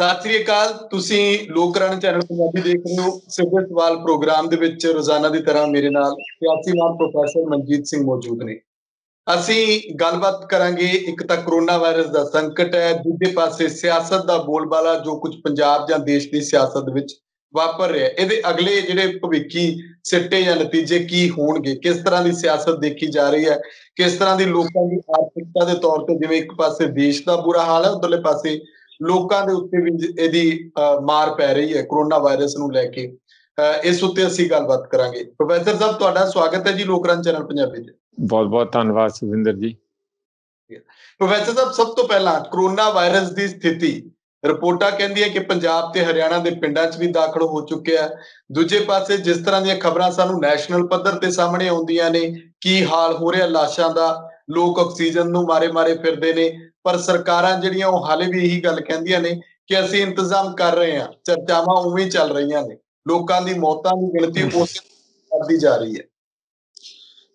ਸਤਿ ਸ੍ਰੀ ਅਕਾਲ ਤੁਸੀਂ ਲੋਕਰਣ ਚੈਨਲ ਪੰਜਾਬੀ ਦੇਖ ਰਹੇ ਹੋ ਸਿੱਧੇ ਸਵਾਲ ਪ੍ਰੋਗਰਾਮ ਦੇ ਵਿੱਚ ਰੋਜ਼ਾਨਾ ਦੀ ਤਰ੍ਹਾਂ ਮੇਰੇ ਨਾਲ ਸਿਆਸੀ ਮਾਨ ਪ੍ਰੋਫੈਸਰ ਮਨਜੀਤ ਸਿੰਘ ਮੌਜੂਦ ਨੇ ਅਸੀਂ ਗੱਲਬਾਤ ਕਰਾਂਗੇ ਇੱਕ ਤਾਂ ਕਰੋਨਾ ਵਾਇਰਸ ਦਾ ਸੰਕਟ ਹੈ ਦੂਜੇ ਪਾਸੇ ਸਿਆਸਤ ਦਾ ਬੋਲਬਾਲਾ ਜੋ ਕੁਝ ਪੰਜਾਬ ਜਾਂ ਦੇਸ਼ ਦੀ ਸਿਆਸਤ ਵਿੱਚ ਵਾਪਰ ਰਿਹਾ ਇਹਦੇ ਅਗਲੇ ਜਿਹੜੇ ਭਵਿੱਖੀ ਸਿੱਟੇ ਜਾਂ ਨਤੀਜੇ ਕੀ ਹੋਣਗੇ ਕਿਸ ਤਰ੍ਹਾਂ ਦੀ ਸਿਆਸਤ ਦੇਖੀ ਜਾ ਰਹੀ ਹੈ ਕਿਸ ਤਰ੍ਹਾਂ ਦੀ ਲੋਕਾਂ ਦੀ ਆਰਥਿਕਤਾ ਦੇ ਤੌਰ ਤੇ ਜਿਵੇਂ ਇੱਕ ਪਾਸੇ ਦੇਸ਼ ਦਾ ਬੁਰਾ ਹਾਲ ਹੈ ਉਧਰਲੇ ਪਾਸੇ ਲੋਕਾਂ ਦੇ ਉੱਤੇ ਵੀ ਇਹਦੀ ਮਾਰ ਪੈ ਰਹੀ ਹੈ ਕਰੋਨਾ ਵਾਇਰਸ ਨੂੰ ਲੈ ਕੇ ਇਸ ਉੱਤੇ ਅਸੀਂ ਗੱਲਬਾਤ ਕਰਾਂਗੇ ਪ੍ਰੋਫੈਸਰ ਸਾਹਿਬ ਤੁਹਾਡਾ ਸਵਾਗਤ ਹੈ ਜੀ ਲੋਕਰਨ ਚੈਨਲ ਪੰਜਾਬੀ ਤੇ ਬਹੁਤ ਬਹੁਤ ਧੰਨਵਾਦ ਸੁਵਿੰਦਰ ਜੀ ਪ੍ਰੋਫੈਸਰ ਸਾਹਿਬ ਸਭ ਤੋਂ ਪਹਿਲਾਂ ਕਰੋਨਾ ਵਾਇਰਸ ਦੀ ਸਥਿਤੀ ਰਿਪੋਰਟਾਂ ਕਹਿੰਦੀ ਹੈ ਕਿ ਪੰਜਾਬ ਤੇ ਹਰਿਆਣਾ ਦੇ ਪਿੰਡਾਂ 'ਚ ਵੀ ਦਾਖਲ ਹੋ ਚੁੱਕਿਆ ਹੈ ਦੂਜੇ ਪਾਸੇ ਜਿਸ ਤਰ੍ਹਾਂ ਦੀਆਂ ਖਬਰਾਂ ਸਾਨੂੰ ਨੈਸ਼ਨਲ ਪੱਧਰ ਤੇ ਸਾਹਮਣੇ ਆਉਂਦੀਆਂ ਨੇ ਕੀ ਹਾਲ ਹੋ ਰਿਹਾ ਲਾਸ਼ਾਂ ਦਾ ਲੋਕ ਆਕਸੀਜਨ ਨੂੰ ਮਾਰੇ-ਮਾਰੇ ਫਿਰਦੇ ਨੇ ਪਰ ਸਰਕਾਰਾਂ ਜਿਹੜੀਆਂ ਉਹ ਹਾਲੇ ਵੀ ਇਹੀ ਗੱਲ ਕਹਿੰਦੀਆਂ ਨੇ ਕਿ ਅਸੀਂ ਇੰਤਜ਼ਾਮ ਕਰ ਰਹੇ ਹਾਂ ਚਰਚਾਵਾਂ ਉਵੇਂ ਚੱਲ ਰਹੀਆਂ ਨੇ ਲੋਕਾਂ ਦੀ ਮੌਤਾਂ ਦੀ ਗਿਣਤੀ ਉਸੇ ਕਰਦੀ ਜਾ ਰਹੀ ਹੈ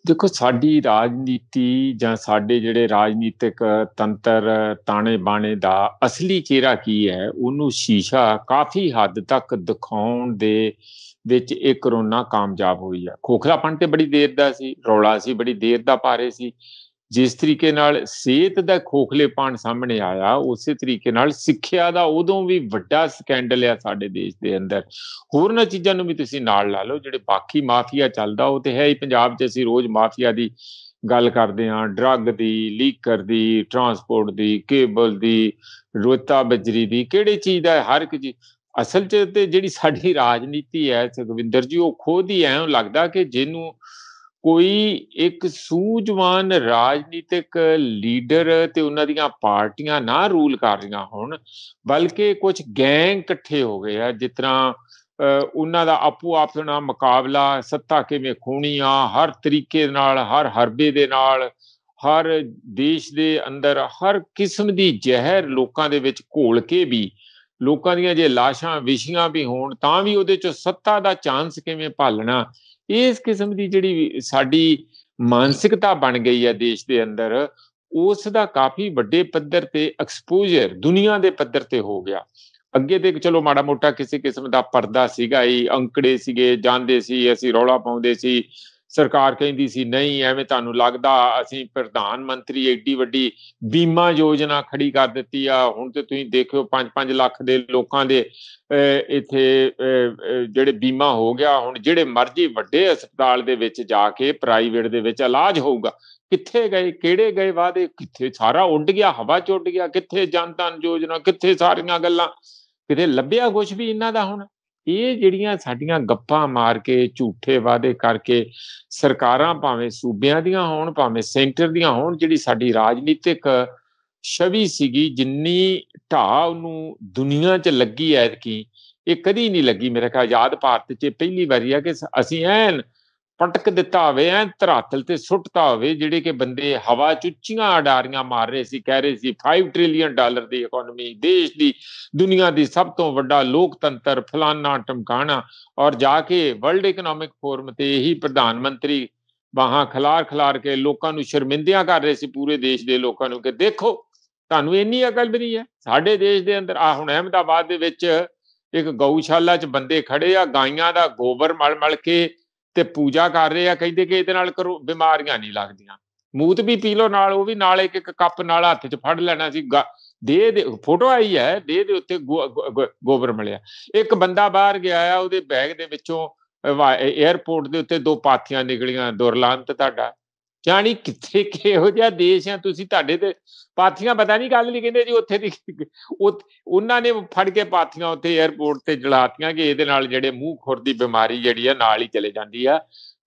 ਦੇਖੋ ਸਾਡੀ ਰਾਜਨੀਤੀ ਜਾਂ ਸਾਡੇ ਜਿਹੜੇ ਰਾਜਨੀਤਿਕ ਤੰਤਰ ਤਾਣੇ ਬਾਣੇ ਦਾ ਅਸਲੀ ਚਿਹਰਾ ਕੀ ਹੈ ਉਹਨੂੰ ਸ਼ੀਸ਼ਾ ਕਾਫੀ ਹੱਦ ਤੱਕ ਦਿਖਾਉਣ ਦੇ ਵਿੱਚ ਇਹ ਕਰੋਨਾ ਕਾਮਯਾਬ ਹੋਈ ਆ ਖੋਖਲਾਪਣ ਤੇ ਬੜੀ ਦੇਰ ਦਾ ਸੀ ਰੌਲਾ ਸੀ ਬੜੀ ਦੇਰ ਦਾ ਪਾਰੇ ਸੀ ਜਿਸ ਤਰੀਕੇ ਨਾਲ ਸਿਹਤ ਦਾ ਖੋਖਲੇਪਣ ਸਾਹਮਣੇ ਆਇਆ ਉਸੇ ਤਰੀਕੇ ਨਾਲ ਸਿੱਖਿਆ ਦਾ ਉਦੋਂ ਵੀ ਵੱਡਾ ਸਕੈਂਡਲ ਆ ਸਾਡੇ ਦੇਸ਼ ਦੇ ਅੰਦਰ ਹੋਰਨਾਂ ਚੀਜ਼ਾਂ ਨੂੰ ਵੀ ਤੁਸੀਂ ਨਾਲ ਲਾ ਲਓ ਜਿਹੜੇ ਬਾਕੀ ਮਾਫੀਆ ਚੱਲਦਾ ਉਹ ਤੇ ਹੈ ਹੀ ਪੰਜਾਬ 'ਚ ਅਸੀਂ ਰੋਜ਼ ਮਾਫੀਆ ਦੀ ਗੱਲ ਕਰਦੇ ਆਂ ਡਰੱਗ ਦੀ ਲੀਕਰ ਦੀ ਟਰਾਂਸਪੋਰਟ ਦੀ ਕੇਬਲ ਦੀ ਰੋਤਾ ਬਜਰੀ ਦੀ ਕਿਹੜੀ ਚੀਜ਼ ਦਾ ਹਰ ਇੱਕ ਜੀ ਅਸਲ 'ਚ ਤੇ ਜਿਹੜੀ ਸਾਡੀ ਰਾਜਨੀਤੀ ਹੈ ਸੁਖਵਿੰਦਰ ਜੀ ਉਹ ਖੋਦ ਹੀ ਐਂ ਲੱਗਦਾ ਕਿ ਜਿਹਨੂੰ ਕੋਈ ਇੱਕ ਸੂਝਵਾਨ ਰਾਜਨੀਤਿਕ ਲੀਡਰ ਤੇ ਉਹਨਾਂ ਦੀਆਂ ਪਾਰਟੀਆਂ ਨਾ ਰੂਲ ਕਰ ਰਹੀਆਂ ਹੋਣ ਬਲਕਿ ਕੁਝ ਗੈਂਗ ਇਕੱਠੇ ਹੋ ਗਏ ਆ ਜਿਸ ਤਰ੍ਹਾਂ ਉਹਨਾਂ ਦਾ ਆਪੋ ਆਪਣਾ ਨਾਲ ਮੁਕਾਬਲਾ ਸੱਤਾ ਕਿਵੇਂ ਖੋਣੀ ਆ ਹਰ ਤਰੀਕੇ ਨਾਲ ਹਰ ਹਰਬੇ ਦੇ ਨਾਲ ਹਰ ਦੇਸ਼ ਦੇ ਅੰਦਰ ਹਰ ਕਿਸਮ ਦੀ ਜ਼ਹਿਰ ਲੋਕਾਂ ਦੇ ਵਿੱਚ ਘੋਲ ਕੇ ਵੀ ਲੋਕਾਂ ਦੀਆਂ ਜੇ ਲਾਸ਼ਾਂ ਵਿਸ਼ੀਆਂ ਵੀ ਹੋਣ ਤਾਂ ਵੀ ਉਹਦੇ ਚੋਂ ਸੱਤਾ ਦਾ ਚਾਂਸ ਕਿਵੇਂ ਭਾਲਣਾ ਇਸ ਕਿਸਮ ਦੀ ਜਿਹੜੀ ਸਾਡੀ ਮਾਨਸਿਕਤਾ ਬਣ ਗਈ ਹੈ ਦੇਸ਼ ਦੇ ਅੰਦਰ ਉਸ ਦਾ ਕਾਫੀ ਵੱਡੇ ਪੱਧਰ ਤੇ ਐਕਸਪੋਜ਼ਰ ਦੁਨੀਆ ਦੇ ਪੱਧਰ ਤੇ ਹੋ ਗਿਆ ਅੱਗੇ ਤੇ ਚਲੋ ਮਾੜਾ ਮੋਟਾ ਕਿਸੇ ਕਿਸਮ ਦਾ ਪਰਦਾ ਸੀਗਾ ਹੀ ਅੰਕੜੇ ਸੀਗੇ ਜਾਂਦੇ ਸੀ ਅਸੀਂ ਰੌਲਾ ਪਾਉਂਦੇ ਸੀ ਸਰਕਾਰ ਕਹਿੰਦੀ ਸੀ ਨਹੀਂ ਐਵੇਂ ਤੁਹਾਨੂੰ ਲੱਗਦਾ ਅਸੀਂ ਪ੍ਰਧਾਨ ਮੰਤਰੀ ਐਡੀ ਵੱਡੀ ਬੀਮਾ ਯੋਜਨਾ ਖੜੀ ਕਰ ਦਿੱਤੀ ਆ ਹੁਣ ਤੇ ਤੁਸੀਂ ਦੇਖਿਓ 5-5 ਲੱਖ ਦੇ ਲੋਕਾਂ ਦੇ ਇੱਥੇ ਜਿਹੜੇ ਬੀਮਾ ਹੋ ਗਿਆ ਹੁਣ ਜਿਹੜੇ ਮਰਜ਼ੀ ਵੱਡੇ ਹਸਪਤਾਲ ਦੇ ਵਿੱਚ ਜਾ ਕੇ ਪ੍ਰਾਈਵੇਟ ਦੇ ਵਿੱਚ ਇਲਾਜ ਹੋਊਗਾ ਕਿੱਥੇ ਗਏ ਕਿਹੜੇ ਗਏ ਵਾਦੇ ਕਿੱਥੇ ਸਾਰਾ ਉੱਡ ਗਿਆ ਹਵਾ ਚ ਉੱਡ ਗਿਆ ਕਿੱਥੇ ਜਨਤਨ ਯੋਜਨਾ ਕਿੱਥੇ ਸਾਰੀਆਂ ਗੱਲਾਂ ਕਿਤੇ ਲੱਭਿਆ ਕੁਝ ਵੀ ਇਹਨਾਂ ਦਾ ਹੁਣ ਇਹ ਜਿਹੜੀਆਂ ਸਾਡੀਆਂ ਗੱਪਾਂ ਮਾਰ ਕੇ ਝੂਠੇ ਵਾਅਦੇ ਕਰਕੇ ਸਰਕਾਰਾਂ ਭਾਵੇਂ ਸੂਬਿਆਂ ਦੀਆਂ ਹੋਣ ਭਾਵੇਂ ਸੈਂਟਰ ਦੀਆਂ ਹੋਣ ਜਿਹੜੀ ਸਾਡੀ ਰਾਜਨੀਤਿਕ ਛਵੀ ਸੀਗੀ ਜਿੰਨੀ ਢਾ ਉਹਨੂੰ ਦੁਨੀਆ 'ਚ ਲੱਗੀ ਐ ਕਿ ਇਹ ਕਦੀ ਨਹੀਂ ਲੱਗੀ ਮੇਰੇ ਖਿਆਲ ਆਜ਼ਾਦ ਭਾਰਤ 'ਚ ਪਹਿਲੀ ਵਾਰੀ ਆ ਕਿ ਅਸੀਂ ਐਨ ਪਟਕ ਦਿੱਤਾ ਹੋਵੇ ਐ ਧਰਾਤਲ ਤੇ ਸੁੱਟਤਾ ਹੋਵੇ ਜਿਹੜੇ ਕਿ ਬੰਦੇ ਹਵਾ ਚ ਉੱਚੀਆਂ ਅਡਾਰੀਆਂ ਮਾਰ ਰਹੇ ਸੀ ਕਹਿ ਰਹੇ ਸੀ 5 ਟ੍ਰਿਲੀਅਨ ਡਾਲਰ ਦੀ ਇਕਨੋਮੀ ਦੇਸ਼ ਦੀ ਦੁਨੀਆ ਦੀ ਸਭ ਤੋਂ ਵੱਡਾ ਲੋਕਤੰਤਰ ਫਲਾਨਾ ਟਮਕਾਣਾ ਔਰ ਜਾ ਕੇ ਵਰਲਡ ਇਕਨੋਮਿਕ ਫੋਰਮ ਤੇ ਇਹੀ ਪ੍ਰਧਾਨ ਮੰਤਰੀ ਬਾਹਾਂ ਖਲਾਰ ਖਲਾਰ ਕੇ ਲੋਕਾਂ ਨੂੰ ਸ਼ਰਮਿੰਦਿਆਂ ਕਰ ਰਹੇ ਸੀ ਪੂਰੇ ਦੇਸ਼ ਦੇ ਲੋਕਾਂ ਨੂੰ ਕਿ ਦੇਖੋ ਤੁਹਾਨੂੰ ਇੰਨੀ ਅਕਲ ਵੀ ਨਹੀਂ ਹੈ ਸਾਡੇ ਦੇਸ਼ ਦੇ ਅੰਦਰ ਆ ਹੁਣ ਅਹਿਮਦਾਬਾਦ ਦੇ ਵਿੱਚ ਇੱਕ ਗਊਸ਼ਾਲਾ 'ਚ ਬੰਦੇ ਖੜੇ ਆ ਗਾਈਆਂ ਦਾ ਗੋਬਰ ਮਲ ਮਲ ਕੇ ਤੇ ਪੂਜਾ ਕਰ ਰਹੇ ਆ ਕਹਿੰਦੇ ਕਿ ਇਹਦੇ ਨਾਲ ਕਰੋ ਬਿਮਾਰੀਆਂ ਨਹੀਂ ਲੱਗਦੀਆਂ ਮੂਤ ਵੀ ਪੀ ਲੋ ਨਾਲ ਉਹ ਵੀ ਨਾਲ ਇੱਕ ਇੱਕ ਕੱਪ ਨਾਲ ਹੱਥ 'ਚ ਫੜ ਲੈਣਾ ਸੀ ਦੇ ਦੇ ਫੋਟੋ ਆਈ ਹੈ ਦੇ ਦੇ ਉੱਤੇ ਗੋਬਰ ਮਿਲਿਆ ਇੱਕ ਬੰਦਾ ਬਾਹਰ ਗਿਆ ਆ ਉਹਦੇ ਬੈਗ ਦੇ ਵਿੱਚੋਂ 에어ਪੋਰਟ ਦੇ ਉੱਤੇ ਦੋ ਪਾਥੀਆਂ ਨਿਕਲੀਆਂ ਦੁਰਲੰਤ ਤੁਹਾਡਾ ਜਾਣੀ ਕਿੱਥੇ ਕਿਹੋ ਜਿਹਾ ਦੇਸ਼ ਆ ਤੁਸੀਂ ਤੁਹਾਡੇ ਤੇ ਪਾਥੀਆਂ ਪਤਾ ਨਹੀਂ ਗੱਲ ਨਹੀਂ ਕਹਿੰਦੇ ਜੀ ਉੱਥੇ ਦੀ ਉਹਨਾਂ ਨੇ ਫੜ ਕੇ ਪਾਥੀਆਂ ਉੱਥੇ 에어ਪੋਰਟ ਤੇ ਜਲਾਤੀਆਂ ਕਿ ਇਹਦੇ ਨਾਲ ਜਿਹੜੇ ਮੂੰਹ ਖੁਰ ਦੀ ਬਿਮਾਰੀ ਜਿਹੜੀ ਆ ਨਾਲ ਹੀ ਚਲੇ ਜਾਂਦੀ ਆ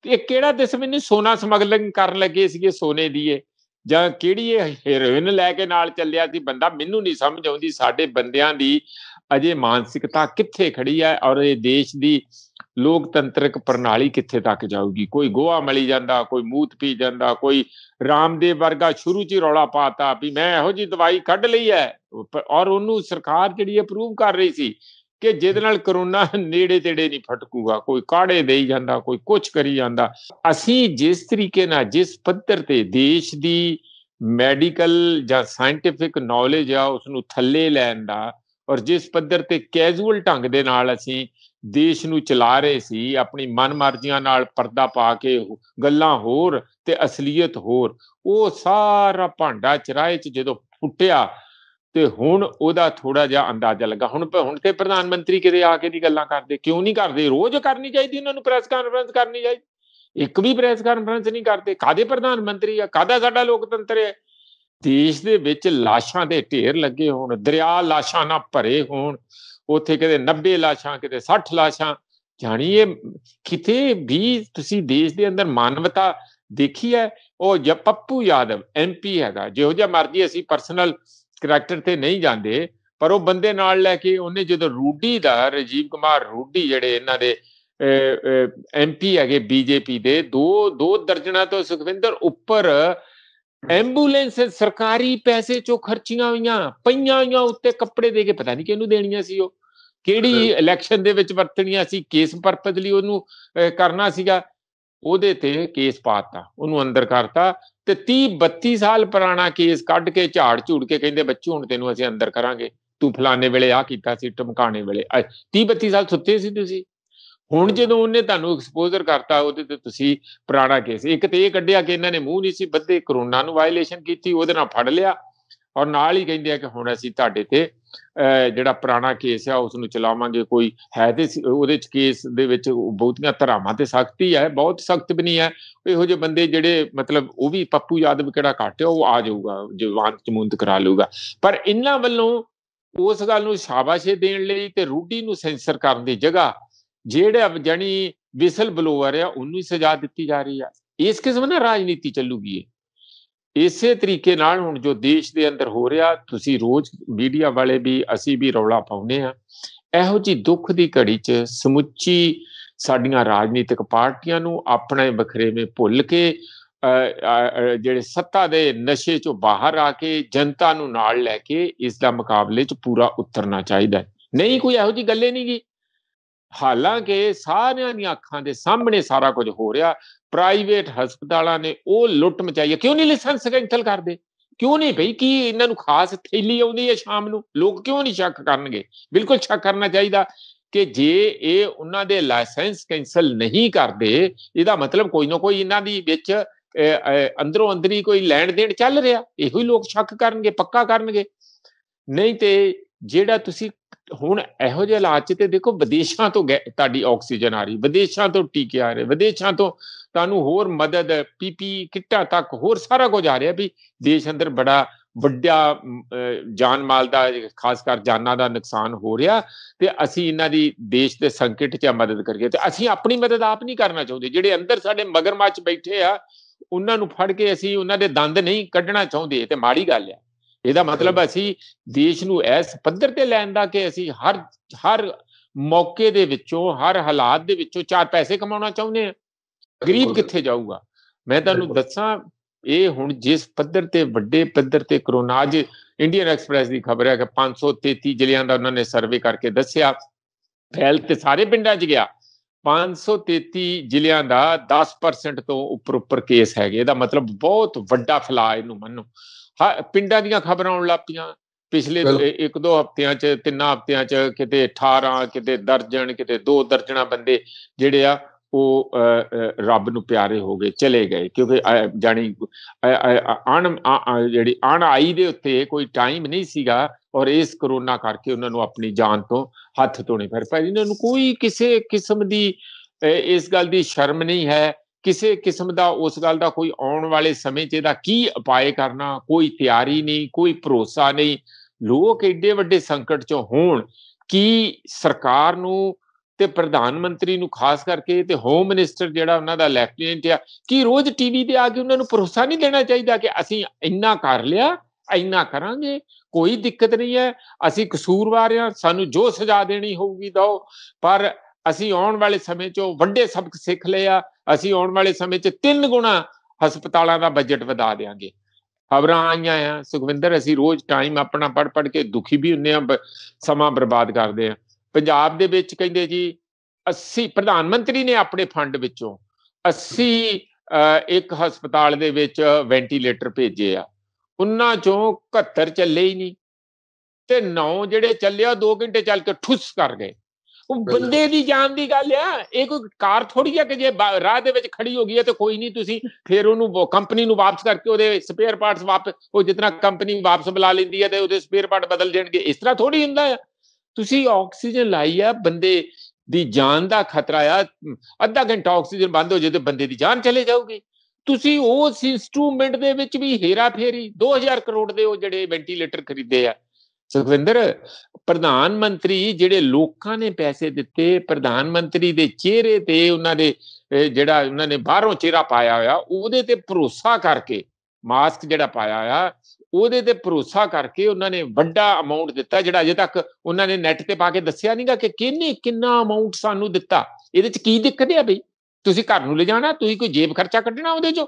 ਤੇ ਇਹ ਕਿਹੜਾ ਦਿਸ ਮੈਨੂੰ ਸੋਨਾ ਸਮਗਲਿੰਗ ਕਰਨ ਲੱਗੇ ਸੀਗੇ ਸੋਨੇ ਦੀ ਇਹ ਜਾਂ ਕਿਹੜੀ ਇਹ ਹੀਰੋਇਨ ਲੈ ਕੇ ਨਾਲ ਚੱਲਿਆ ਸੀ ਬੰਦਾ ਮੈਨੂੰ ਨਹੀਂ ਸਮਝ ਆਉਂਦੀ ਸਾਡੇ ਬੰਦਿਆਂ ਦੀ ਅਜੇ ਮਾਨਸਿਕਤਾ ਕਿੱਥੇ ਖੜੀ ਆ ਔਰ ਇਹ ਦੇਸ਼ ਦੀ ਲੋਕਤੰਤਰਿਕ ਪ੍ਰਣਾਲੀ ਕਿੱਥੇ ਤੱਕ ਜਾਊਗੀ ਕੋਈ ਗੋਆ ਮਲੀ ਜਾਂਦਾ ਕੋਈ ਮੂਤ ਪੀ ਜਾਂਦਾ ਕੋਈ ਰਾਮਦੇਵ ਵਰਗਾ ਸ਼ੁਰੂ ਚ ਹੀ ਰੌਲਾ ਪਾਤਾ ਵੀ ਮੈਂ ਇਹੋ ਜੀ ਦਵਾਈ ਕੱਢ ਲਈ ਹੈ ਔਰ ਉਹਨੂੰ ਸਰਕਾਰ ਜਿਹੜੀ ਅਪਰੂਵ ਕਰ ਰਹੀ ਸੀ ਕਿ ਜਿਹਦੇ ਨਾਲ ਕਰੋਨਾ ਨੇੜੇ ਤੇੜੇ ਨਹੀਂ ਫਟਕੂਗਾ ਕੋਈ ਕਾੜੇ ਦੇਈ ਜਾਂਦਾ ਕੋਈ ਕੁਝ ਕਰੀ ਜਾਂਦਾ ਅਸੀਂ ਜਿਸ ਤਰੀਕੇ ਨਾਲ ਜਿਸ ਪੱਧਰ ਤੇ ਦੇਸ਼ ਦੀ ਮੈਡੀਕਲ ਜਾਂ ਸਾਇੰਟਿਫਿਕ ਨੌਲੇਜ ਆ ਉਸ ਨੂੰ ਥੱਲੇ ਲੈਣ ਦਾ ਔਰ ਜਿਸ ਪੱਧਰ ਤੇ ਕੈਜੂਅਲ ਢੰਗ ਦੇ ਨਾਲ ਅਸੀਂ ਦੇਸ਼ ਨੂੰ ਚਲਾ ਰਹੇ ਸੀ ਆਪਣੀ ਮਨਮਰਜ਼ੀਆਂ ਨਾਲ ਪਰਦਾ ਪਾ ਕੇ ਗੱਲਾਂ ਹੋਰ ਤੇ ਅਸਲੀਅਤ ਹੋਰ ਉਹ ਸਾਰਾ ਭਾਂਡਾ ਚਰਾਏ 'ਚ ਜਦੋਂ ਫੁੱਟਿਆ ਤੇ ਹੁਣ ਉਹਦਾ ਥੋੜਾ ਜਿਹਾ ਅੰਦਾਜ਼ਾ ਲੱਗਾ ਹੁਣ ਹੁਣ ਤੇ ਪ੍ਰਧਾਨ ਮੰਤਰੀ ਕਿਤੇ ਆ ਕੇ ਦੀ ਗੱਲਾਂ ਕਰਦੇ ਕਿਉਂ ਨਹੀਂ ਕਰਦੇ ਰੋਜ਼ ਕਰਨੀ ਚਾਹੀਦੀ ਉਹਨਾਂ ਨੂੰ ਪ੍ਰੈਸ ਕਾਨਫਰੰਸ ਕਰਨੀ ਚਾਹੀਦੀ ਇੱਕ ਵੀ ਪ੍ਰੈਸ ਕਾਨਫਰੰਸ ਨਹੀਂ ਕਰਦੇ ਕਾਦੇ ਪ੍ਰਧਾਨ ਮੰਤਰੀ ਆ ਕਾਦਾ ਸਾਡਾ ਲੋਕਤੰਤਰ ਹੈ ਦੇਸ਼ ਦੇ ਵਿੱਚ ਲਾਸ਼ਾਂ ਦੇ ਢੇਰ ਲੱਗੇ ਹੋਣ ਦਰਿਆ ਲਾਸ਼ਾਂ ਨਾਲ ਭਰੇ ਹੋਣ ਉੱਥੇ ਕਿਤੇ 90 ਲਾਸ਼ਾਂ ਕਿਤੇ 60 ਲਾਸ਼ਾਂ ਜਾਣੀ ਇਹ ਕਿਤੇ ਵੀ ਤੁਸੀਂ ਦੇਸ਼ ਦੇ ਅੰਦਰ ਮਾਨਵਤਾ ਦੇਖੀ ਹੈ ਉਹ ਜਪ ਪੱਪੂ ਯਾਦਵ ਐਮਪੀ ਹੈਗਾ ਜਿਹੋ ਜਿਹਾ ਮਰਜੀ ਅਸੀਂ ਪਰਸਨਲ ਕੈਰੈਕਟਰ ਤੇ ਨਹੀਂ ਜਾਂਦੇ ਪਰ ਉਹ ਬੰਦੇ ਨਾਲ ਲੈ ਕੇ ਉਹਨੇ ਜਦੋਂ ਰੂਡੀ ਦਾ ਰਜੀਵ ਕੁਮਾਰ ਰੂਡੀ ਜਿਹੜੇ ਇਹਨਾਂ ਦੇ ਐਮਪੀ ਹੈਗੇ ਬੀਜੇਪੀ ਦੇ ਦੋ ਦੋ ਦਰਜਣਾ ਤੋਂ ਸੁਖਵਿੰਦਰ ਉੱਪਰ ਐਂਬੂਲੈਂਸ ਸਰਕਾਰੀ ਪੈਸੇ ਚੋਂ ਖਰਚੀਆਂ ਹੋਈਆਂ ਪਈਆਂ ਹੋਈਆਂ ਉੱਤੇ ਕੱਪੜੇ ਦੇ ਕੇ ਪਤਾ ਨਹੀਂ ਕਿਹਨੂੰ ਦੇਣੀਆਂ ਸੀ ਉਹ ਕਿਹੜੀ ਇਲੈਕਸ਼ਨ ਦੇ ਵਿੱਚ ਵਰਤਣੀਆਂ ਸੀ ਕੇਸ ਪਰਪਸ ਲਈ ਉਹਨੂੰ ਕਰਨਾ ਸੀਗਾ ਉਹਦੇ ਤੇ ਕੇਸ ਪਾਤਾ ਉਹਨੂੰ ਅੰਦਰ ਕਰਤਾ ਤੇ 30 32 ਸਾਲ ਪੁਰਾਣਾ ਕੇਸ ਕੱਢ ਕੇ ਝਾੜ ਝੂੜ ਕੇ ਕਹਿੰਦੇ ਬੱਚੂ ਹੁਣ ਤੈਨੂੰ ਅਸੀਂ ਅੰਦਰ ਕਰਾਂਗੇ ਤੂੰ ਫਲਾਣੇ ਵੇਲੇ ਆ ਕੀਤਾ ਸੀ ਟਮਕਾਣੇ ਵੇਲੇ 30 32 ਸਾਲ ਸੁੱਤੇ ਸੀ ਤੁਸੀਂ ਹੁਣ ਜਦੋਂ ਉਹਨੇ ਤੁਹਾਨੂੰ ਐਕਸਪੋਜ਼ਰ ਕਰਤਾ ਉਹਦੇ ਤੇ ਤੁਸੀਂ ਪੁਰਾਣਾ ਕੇਸ ਇੱਕ ਤੇ ਇਹ ਕੱਢਿਆ ਕਿ ਇਹਨਾਂ ਨੇ ਮੂੰਹ ਨਹੀਂ ਸੀ ਬੱਧੇ ਕਰੋਨਾ ਨੂੰ ਵਾਇਲੇਸ਼ਨ ਕੀਤੀ ਉਹਦੇ ਨਾਲ ਫੜ ਲਿਆ ਔਰ ਨਾਲ ਹੀ ਕਹਿੰਦੇ ਆ ਕਿ ਹੁਣ ਅਸੀਂ ਤੁਹਾਡੇ ਤੇ ਜਿਹੜਾ ਪੁਰਾਣਾ ਕੇਸ ਆ ਉਸ ਨੂੰ ਚਲਾਵਾਂਗੇ ਕੋਈ ਹੈ ਤੇ ਉਹਦੇ ਚ ਕੇਸ ਦੇ ਵਿੱਚ ਬਹੁਤੀਆਂ ਧਰਾਵਾਂ ਤੇ ਸਖਤੀ ਹੈ ਬਹੁਤ ਸਖਤ ਵੀ ਨਹੀਂ ਹੈ ਇਹੋ ਜਿਹੇ ਬੰਦੇ ਜਿਹੜੇ ਮਤਲਬ ਉਹ ਵੀ ਪੱਪੂ ਯਾਦਵ ਕਿਹੜਾ ਘਾਟਿਆ ਉਹ ਆ ਜਾਊਗਾ ਜਵਾਨ ਚਮੁੰਦ ਕਰਾ ਲੂਗਾ ਪਰ ਇਹਨਾਂ ਵੱਲੋਂ ਉਸ ਗੱਲ ਨੂੰ ਸ਼ਾਬਾਸ਼ੇ ਦੇਣ ਲਈ ਤੇ ਰੂਡੀ ਨੂੰ ਸੈਂਸਰ ਕਰਨ ਦੀ ਜਗ੍ਹਾ ਜਿਹੜਾ ਜਣੀ ਵਿਸਲ ਬਲੋਅਰ ਆ ਉਹਨੂੰ ਹੀ ਸਜ਼ਾ ਦਿੱਤੀ ਜਾ ਰਹੀ ਆ ਇਸ ਕਿਸਮ ਨਾਲ ਰਾਜਨੀਤੀ ਚੱਲੂਗੀ ਇਸੇ ਤਰੀਕੇ ਨਾਲ ਹੁਣ ਜੋ ਦੇਸ਼ ਦੇ ਅੰਦਰ ਹੋ ਰਿਹਾ ਤੁਸੀਂ ਰੋਜ਼ ਮੀਡੀਆ ਵਾਲੇ ਵੀ ਅਸੀਂ ਵੀ ਰੌਲਾ ਪਾਉਂਦੇ ਆ ਇਹੋ ਜੀ ਦੁੱਖ ਦੀ ਘੜੀ 'ਚ ਸਮੁੱਚੀ ਸਾਡੀਆਂ ਰਾਜਨੀਤਿਕ ਪਾਰਟੀਆਂ ਨੂੰ ਆਪਣੇ ਬਖਰੇਵੇਂ ਭੁੱਲ ਕੇ ਜਿਹੜੇ ਸੱਤਾ ਦੇ ਨਸ਼ੇ 'ਚੋਂ ਬਾਹਰ ਆ ਕੇ ਜਨਤਾ ਨੂੰ ਨਾਲ ਲੈ ਕੇ ਇਸ ਦਾ ਮੁਕਾਬਲੇ 'ਚ ਪੂਰਾ ਉਤਰਨਾ ਚਾਹੀਦਾ ਨਹੀਂ ਕੋਈ ਇਹੋ ਜੀ ਗੱਲੇ ਨਹੀਂ ਗਈ ਹਾਲਾਂਕਿ ਸਾਰਿਆਂ ਦੀਆਂ ਅੱਖਾਂ ਦੇ ਸਾਹਮਣੇ ਸਾਰਾ ਕੁਝ ਹੋ ਰਿਹਾ ਪ੍ਰਾਈਵੇਟ ਹਸਪਤਾਲਾਂ ਨੇ ਉਹ ਲੁੱਟ ਮਚਾਈ ਕਿਉਂ ਨਹੀਂ ਲਾਇਸੈਂਸ ਕੈਂਸਲ ਕਰਦੇ ਕਿਉਂ ਨਹੀਂ ਭਈ ਕੀ ਇਹਨਾਂ ਨੂੰ ਖਾਸ ਥੈਲੀ ਆਉਂਦੀ ਹੈ ਸ਼ਾਮ ਨੂੰ ਲੋਕ ਕਿਉਂ ਨਹੀਂ ਸ਼ੱਕ ਕਰਨਗੇ ਬਿਲਕੁਲ ਸ਼ੱਕ ਕਰਨਾ ਚਾਹੀਦਾ ਕਿ ਜੇ ਇਹ ਉਹਨਾਂ ਦੇ ਲਾਇਸੈਂਸ ਕੈਂਸਲ ਨਹੀਂ ਕਰਦੇ ਇਹਦਾ ਮਤਲਬ ਕੋਈ ਨਾ ਕੋਈ ਇਹਨਾਂ ਦੀ ਵਿੱਚ ਅੰਦਰੋਂ ਅੰਦਰੀ ਕੋਈ ਲੈਣ ਦੇਣ ਚੱਲ ਰਿਹਾ ਇਹੋ ਹੀ ਲੋਕ ਸ਼ੱਕ ਕਰਨਗੇ ਪੱਕਾ ਕਰਨਗੇ ਨਹੀਂ ਤੇ ਜਿਹੜਾ ਤੁਸੀਂ ਹੁਣ ਇਹੋ ਜਿਹੇ ਇਲਾਜ ਤੇ ਦੇਖੋ ਵਿਦੇਸ਼ਾਂ ਤੋਂ ਤੁਹਾਡੀ ਆਕਸੀਜਨ ਆ ਰਹੀ ਵਿਦੇਸ਼ਾਂ ਤੋਂ ਟੀਕੇ ਆ ਰਹੇ ਵਿਦੇਸ਼ਾਂ ਤੋਂ ਤੁਹਾਨੂੰ ਹੋਰ ਮਦਦ ਪੀਪੀ ਕਿੱਟਾ ਤੱਕ ਹੋਰ ਸਾਰਾ ਕੁਝ ਆ ਰਿਹਾ ਵੀ ਦੇਸ਼ ਅੰਦਰ ਬੜਾ ਵੱਡਾ ਜਾਨ ਮਾਲ ਦਾ ਖਾਸ ਕਰ ਜਾਨਾਂ ਦਾ ਨੁਕਸਾਨ ਹੋ ਰਿਹਾ ਤੇ ਅਸੀਂ ਇਹਨਾਂ ਦੀ ਦੇਸ਼ ਦੇ ਸੰਕਟ 'ਚ ਮਦਦ ਕਰੀਏ ਤੇ ਅਸੀਂ ਆਪਣੀ ਮਦਦ ਆਪ ਨਹੀਂ ਕਰਨਾ ਚਾਹੁੰਦੇ ਜਿਹੜੇ ਅੰਦਰ ਸਾਡੇ ਮਗਰਮੱਛ ਬੈਠੇ ਆ ਉਹਨਾਂ ਨੂੰ ਫੜ ਕੇ ਅਸੀਂ ਉਹਨਾਂ ਦੇ ਦੰਦ ਨਹੀਂ ਕੱਢਣਾ ਚਾਹੁੰਦੇ ਤੇ ਮਾੜੀ ਗੱਲ ਆ ਇਹਦਾ ਮਤਲਬ ਅਸੀਂ ਦੇਸ਼ ਨੂੰ ਇਸ ਪੱਧਰ ਤੇ ਲੈਣ ਦਾ ਕਿ ਅਸੀਂ ਹਰ ਹਰ ਮੌਕੇ ਦੇ ਵਿੱਚੋਂ ਹਰ ਹਾਲਾਤ ਦੇ ਵਿੱਚੋਂ ਚਾਰ ਪੈਸੇ ਕਮਾਉਣਾ ਚਾਹੁੰਦੇ ਆ ਗਰੀਬ ਕਿੱਥੇ ਜਾਊਗਾ ਮੈਂ ਤੁਹਾਨੂੰ ਦੱਸਾਂ ਇਹ ਹੁਣ ਜਿਸ ਪੱਧਰ ਤੇ ਵੱਡੇ ਪੱਧਰ ਤੇ ਕਰੋਨਾ ਅੱਜ ਇੰਡੀਅਨ ਐਕਸਪ੍ਰੈਸ ਦੀ ਖਬਰ ਹੈ ਕਿ 533 ਜ਼ਿਲ੍ਹਿਆਂ ਦਾ ਉਹਨਾਂ ਨੇ ਸਰਵੇ ਕਰਕੇ ਦੱਸਿਆ ਫੈਲ ਤੇ ਸਾਰੇ ਪਿੰਡਾਂ 'ਚ ਗਿਆ 533 ਜ਼ਿਲ੍ਹਿਆਂ ਦਾ 10% ਤੋਂ ਉੱਪਰ ਉੱਪਰ ਕੇਸ ਹੈਗੇ ਇਹਦਾ ਮਤਲਬ ਬਹੁਤ ਵੱਡਾ ਫਲਾਅ ਇਹਨੂੰ ਮੰਨੋ ਪਿੰਡਾਂ ਦੀਆਂ ਖਬਰਾਂ ਆਉਣ ਲੱਪੀਆਂ ਪਿਛਲੇ ਇੱਕ ਦੋ ਹਫ਼ਤਿਆਂ 'ਚ ਤਿੰਨਾਂ ਹਫ਼ਤਿਆਂ 'ਚ ਕਿਤੇ 18 ਕਿਤੇ ਦਰਜਣ ਕਿਤੇ ਦੋ ਦਰਜਣਾ ਬੰਦੇ ਜਿਹੜੇ ਆ ਉਹ ਰੱਬ ਨੂੰ ਪਿਆਰੇ ਹੋ ਗਏ ਚਲੇ ਗਏ ਕਿਉਂਕਿ ਜਾਨੀ ਅਣ ਜਿਹੜੀ ਅਣ ਆਈ ਦੇ ਉੱਤੇ ਕੋਈ ਟਾਈਮ ਨਹੀਂ ਸੀਗਾ ਔਰ ਇਸ ਕਰੋਨਾ ਕਰਕੇ ਉਹਨਾਂ ਨੂੰ ਆਪਣੀ ਜਾਨ ਤੋਂ ਹੱਥ ਧੋਣੇ ਫਿਰ ਪਏ ਇਹਨਾਂ ਨੂੰ ਕੋਈ ਕਿਸੇ ਕਿਸਮ ਦੀ ਇਸ ਗੱਲ ਦੀ ਸ਼ਰਮ ਨਹੀਂ ਹੈ ਕਿਸੇ ਕਿਸਮ ਦਾ ਉਸ ਗੱਲ ਦਾ ਕੋਈ ਆਉਣ ਵਾਲੇ ਸਮੇਂ 'ਚ ਇਹਦਾ ਕੀ ਉਪਾਏ ਕਰਨਾ ਕੋਈ ਤਿਆਰੀ ਨਹੀਂ ਕੋਈ ਭਰੋਸਾ ਨਹੀਂ ਲੋਕ ਐਡੇ ਵੱਡੇ ਸੰਕਟ 'ਚੋਂ ਹੋਣ ਕੀ ਸਰਕਾਰ ਨੂੰ ਤੇ ਪ੍ਰਧਾਨ ਮੰਤਰੀ ਨੂੰ ਖਾਸ ਕਰਕੇ ਤੇ ਹੋਮ ਮਿਨਿਸਟਰ ਜਿਹੜਾ ਉਹਨਾਂ ਦਾ ਲੈਫਟੀਨੈਂਟ ਆ ਕੀ ਰੋਜ਼ ਟੀਵੀ ਤੇ ਆ ਕੇ ਉਹਨਾਂ ਨੂੰ ਭਰੋਸਾ ਨਹੀਂ ਦੇਣਾ ਚਾਹੀਦਾ ਕਿ ਅਸੀਂ ਇੰਨਾ ਕਰ ਲਿਆ ਇੰਨਾ ਕਰਾਂਗੇ ਕੋਈ ਦਿੱਕਤ ਨਹੀਂ ਹੈ ਅਸੀਂ ਕਸੂਰਵਾਰ ਆ ਸਾਨੂੰ ਜੋ ਸਜ਼ਾ ਦੇਣੀ ਹੋਊਗੀ ਦੋ ਪਰ ਅਸੀਂ ਆਉਣ ਵਾਲੇ ਸਮੇਂ 'ਚੋਂ ਵੱਡੇ ਸਬਕ ਸਿੱਖ ਲਏ ਆ ਅਸੀਂ ਆਉਣ ਵਾਲੇ ਸਮੇਂ 'ਚ ਤਿੰਨ ਗੁਣਾ ਹਸਪਤਾਲਾਂ ਦਾ ਬਜਟ ਵਧਾ ਦੇਾਂਗੇ ਖਬਰਾਂ ਆਈਆਂ ਆ ਸੁਖਵਿੰਦਰ ਅਸੀਂ ਰੋਜ਼ ਟਾਈਮ ਆਪਣਾ ਪੜ ਪੜ ਕੇ ਦੁਖੀ ਵੀ ਹੁੰਨੇ ਆ ਸਮਾਂ ਬਰਬਾਦ ਕਰਦੇ ਆ ਪੰਜਾਬ ਦੇ ਵਿੱਚ ਕਹਿੰਦੇ ਜੀ 80 ਪ੍ਰਧਾਨ ਮੰਤਰੀ ਨੇ ਆਪਣੇ ਫੰਡ ਵਿੱਚੋਂ 80 ਇੱਕ ਹਸਪਤਾਲ ਦੇ ਵਿੱਚ ਵੈਂਟੀਲੇਟਰ ਭੇਜੇ ਆ ਉਹਨਾਂ ਚੋਂ 71 ਚੱਲੇ ਹੀ ਨਹੀਂ ਤੇ 9 ਜਿਹੜੇ ਚੱਲਿਆ 2 ਘੰਟੇ ਚੱਲ ਕੇ ਠੁੱਸ ਕਰ ਗਏ ਉਹ ਬੰਦੇ ਦੀ ਜਾਨ ਦੀ ਗੱਲ ਆ ਇਹ ਕੋਈ ਕਾਰ ਥੋੜੀ ਆ ਕਿ ਜੇ ਰਾਹ ਦੇ ਵਿੱਚ ਖੜੀ ਹੋ ਗਈ ਤੇ ਕੋਈ ਨਹੀਂ ਤੁਸੀਂ ਫਿਰ ਉਹਨੂੰ ਕੰਪਨੀ ਨੂੰ ਵਾਪਸ ਕਰਕੇ ਉਹਦੇ ਸਪੇਅਰ ਪਾਰਟਸ ਵਾਪਸ ਉਹ ਜਿੰਨਾ ਕੰਪਨੀ ਵਾਪਸ ਬੁਲਾ ਲੈਂਦੀ ਹੈ ਤੇ ਉਹਦੇ ਸਪੇਅਰ ਪਾਰਟ ਬਦਲ ਦੇਣਗੇ ਇਸ ਤਰ੍ਹਾਂ ਥੋੜੀ ਹੁੰਦਾ ਆ ਤੁਸੀਂ ਆਕਸੀਜਨ ਲਾਈ ਆ ਬੰਦੇ ਦੀ ਜਾਨ ਦਾ ਖਤਰਾ ਆ ਅੱਧਾ ਘੰਟਾ ਆਕਸੀਜਨ ਬੰਦ ਹੋ ਜੇ ਤੇ ਬੰਦੇ ਦੀ ਜਾਨ ਚਲੇ ਜਾਊਗੀ ਤੁਸੀਂ ਉਸ ਇਨਸਟਰੂਮੈਂਟ ਦੇ ਵਿੱਚ ਵੀ ਹੇਰਾ ਫੇਰੀ 2000 ਕਰੋੜ ਦੇ ਉਹ ਜਿਹੜੇ ਵੈਂਟੀਲੇਟਰ ਖਰੀਦੇ ਆ ਸੁਖਵਿੰਦਰ ਪ੍ਰਧਾਨ ਮੰਤਰੀ ਜਿਹੜੇ ਲੋਕਾਂ ਨੇ ਪੈਸੇ ਦਿੱਤੇ ਪ੍ਰਧਾਨ ਮੰਤਰੀ ਦੇ ਚਿਹਰੇ ਤੇ ਉਹਨਾਂ ਦੇ ਜਿਹੜਾ ਉਹਨਾਂ ਨੇ ਬਾਹਰੋਂ ਚਿਹਰਾ ਪਾਇਆ ਹੋਇਆ ਉਹਦੇ ਤੇ ਭਰੋਸਾ ਕਰਕੇ ਮਾਸਕ ਜਿਹੜਾ ਪਾਇਆ ਆ ਉਹਦੇ ਤੇ ਭਰੋਸਾ ਕਰਕੇ ਉਹਨਾਂ ਨੇ ਵੱਡਾ ਅਮਾਉਂਟ ਦਿੱਤਾ ਜਿਹੜਾ ਅਜੇ ਤੱਕ ਉਹਨਾਂ ਨੇ ਨੈਟ ਤੇ ਪਾ ਕੇ ਦੱਸਿਆ ਨਹੀਂਗਾ ਕਿ ਕਿੰਨੇ ਕਿੰਨਾ ਅਮਾਉਂਟ ਸਾਨੂੰ ਦਿੱਤਾ ਇਹਦੇ ਚ ਕੀ ਦਿੱਕਤ ਹੈ ਬਈ ਤੁਸੀਂ ਘਰ ਨੂੰ ਲੈ ਜਾਣਾ ਤੁਸੀਂ ਕੋਈ ਜੇਬ ਖਰਚਾ ਕੱਢਣਾ ਉਹਦੇ ਚੋਂ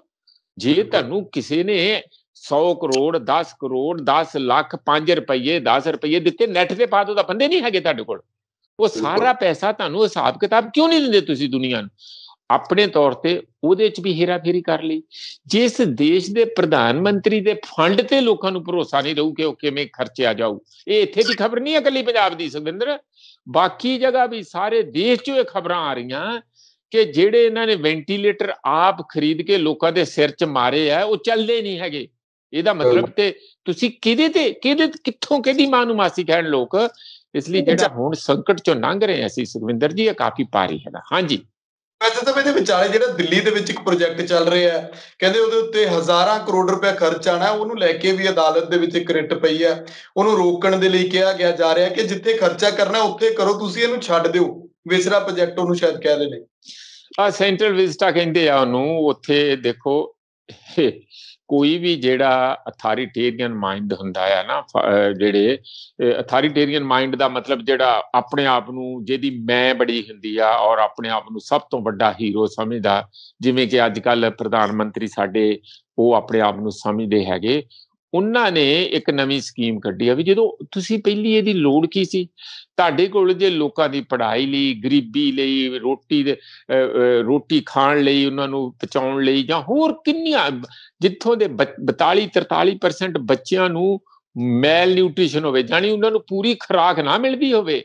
ਜੇ ਤੁਹਾਨੂੰ ਕਿਸੇ ਨੇ 100 ਕਰੋੜ 10 ਕਰੋੜ 10 ਲੱਖ 5 ਰੁਪਏ 10 ਰੁਪਏ ਦਿੱਤੇ ਨੈਟ ਪਾ ਦੋ ਤਾਂ ਬੰਦੇ ਨਹੀਂ ਹੈਗੇ ਤੁਹਾਡੇ ਕੋਲ ਉਹ ਸਾਰਾ ਪੈਸਾ ਤੁਹਾਨੂੰ ਹਿਸਾਬ ਕਿਤਾਬ ਕਿਉਂ ਨਹੀਂ ਦਿੰਦੇ ਤੁਸੀਂ ਦੁਨੀਆ ਨੂੰ ਆਪਣੇ ਤੌਰ ਤੇ ਉਹਦੇ 'ਚ ਵੀ ਫੇਰੀ ਕਰ ਲਈ ਜਿਸ ਦੇਸ਼ ਦੇ ਪ੍ਰਧਾਨ ਮੰਤਰੀ ਦੇ ਫੰਡ ਤੇ ਲੋਕਾਂ ਨੂੰ ਭਰੋਸਾ ਨਹੀਂ ਰਹੂ ਕਿ ਉਹ ਕਿਵੇਂ ਖਰਚਿਆ ਜਾਊ ਇਹ ਇੱਥੇ ਦੀ ਖਬਰ ਨਹੀਂ ਹੈ ਕੱਲੀ ਪੰਜਾਬ ਦੀ ਸੁਖਿੰਦਰ ਬਾਕੀ ਜਗ੍ਹਾ ਵੀ ਸਾਰੇ ਦੇਸ਼ 'ਚ ਇਹ ਖਬਰਾਂ ਆ ਰਹੀਆਂ ਕਿ ਜਿਹੜੇ ਇਹਨਾਂ ਨੇ ਵੈਂਟੀਲੇਟਰ ਆਪ ਖਰੀਦ ਕੇ ਲੋਕਾਂ ਦੇ ਸਿਰ 'ਚ ਮਾਰੇ ਆ ਉਹ ਚੱਲਦੇ ਨਹੀਂ ਹੈਗੇ ਇਹਦਾ ਮਤਲਬ ਤੇ ਤੁਸੀਂ ਕਿਹਦੇ ਤੇ ਕਿਹਦੇ ਕਿੱਥੋਂ ਕਿਹਦੀ ਮਾਂ ਨੂੰ ਮਾਸੀ ਕਹਿਣ ਲੋਕ ਇਸ ਲਈ ਜਿਹੜਾ ਹੁਣ ਸੰਕਟ ਚੋਂ ਲੰਘ ਰਹੇ ਅਸੀਂ ਸੁਖਵਿੰਦਰ ਜੀ ਇਹ ਕਾਫੀ ਪਾਰੀ ਹੈ ਨਾ ਹਾਂਜੀ ਅੱਜ ਤਾਂ ਇਹਦੇ ਵਿਚਾਲੇ ਜਿਹੜਾ ਦਿੱਲੀ ਦੇ ਵਿੱਚ ਇੱਕ ਪ੍ਰੋਜੈਕਟ ਚੱਲ ਰਿਹਾ ਹੈ ਕਹਿੰਦੇ ਉਹਦੇ ਉੱਤੇ ਹਜ਼ਾਰਾਂ ਕਰੋੜ ਰੁਪਏ ਖਰਚ ਆਣਾ ਉਹਨੂੰ ਲੈ ਕੇ ਵੀ ਅਦਾਲਤ ਦੇ ਵਿੱਚ ਇੱਕ ਰਿਟ ਪਈ ਹੈ ਉਹਨੂੰ ਰੋਕਣ ਦੇ ਲਈ ਕਿਹਾ ਗਿਆ ਜਾ ਰਿਹਾ ਕਿ ਜਿੱਥੇ ਖਰਚਾ ਕਰਨਾ ਉੱਥੇ ਕਰੋ ਤੁਸੀਂ ਇਹਨੂੰ ਛੱਡ ਦਿਓ ਵਿਸਰਾ ਪ੍ਰੋਜੈਕਟ ਉਹਨੂੰ ਸ਼ਾਇਦ ਰਹੇ ਨੇ ਆ ਸੈਂਟਰਲ ਵਿਜ਼ਟਾ ਕਹਿੰਦੇ ਆ ਉਹਨੂੰ ਉੱਥੇ ਦੇਖੋ ਕੋਈ ਵੀ ਜਿਹੜਾ ਅਥਾਰਟੇਰੀਅਨ ਮਾਈਂਡ ਹੁੰਦਾ ਹੈ ਨਾ ਜਿਹੜੇ ਅਥਾਰਟੇਰੀਅਨ ਮਾਈਂਡ ਦਾ ਮਤਲਬ ਜਿਹੜਾ ਆਪਣੇ ਆਪ ਨੂੰ ਜਿਹਦੀ ਮੈਂ ਬੜੀ ਹੁੰਦੀ ਆ ਔਰ ਆਪਣੇ ਆਪ ਨੂੰ ਸਭ ਤੋਂ ਵੱਡਾ ਹੀਰੋ ਸਮਝਦਾ ਜਿਵੇਂ ਕਿ ਅੱਜ ਕੱਲ ਪ੍ਰਧਾਨ ਮੰਤਰੀ ਸਾਡੇ ਉਹ ਆਪਣੇ ਆਪ ਨੂੰ ਸਮਝਦੇ ਹੈਗੇ ਉਹਨਾਂ ਨੇ ਇੱਕ ਨਵੀਂ ਸਕੀਮ ਕੱਢੀ ਆ ਵੀ ਜਦੋਂ ਤੁਸੀਂ ਪਹਿਲੀ ਇਹਦੀ ਲੋੜ ਕੀ ਸੀ ਤੁਹਾਡੇ ਕੋਲ ਜੇ ਲੋਕਾਂ ਦੀ ਪੜ੍ਹਾਈ ਲਈ ਗਰੀਬੀ ਲਈ ਰੋਟੀ ਦੇ ਰੋਟੀ ਖਾਣ ਲਈ ਉਹਨਾਂ ਨੂੰ ਪਚਾਉਣ ਲਈ ਜਾਂ ਹੋਰ ਕਿੰਨੀਆਂ ਜਿੱਥੋਂ ਦੇ 42 43% ਬੱਚਿਆਂ ਨੂੰ ਮੈਲ ਨਿਊਟ੍ਰੀਸ਼ਨ ਹੋਵੇ ਜਾਨੀ ਉਹਨਾਂ ਨੂੰ ਪੂਰੀ ਖੁਰਾਕ ਨਾ ਮਿਲਦੀ ਹੋਵੇ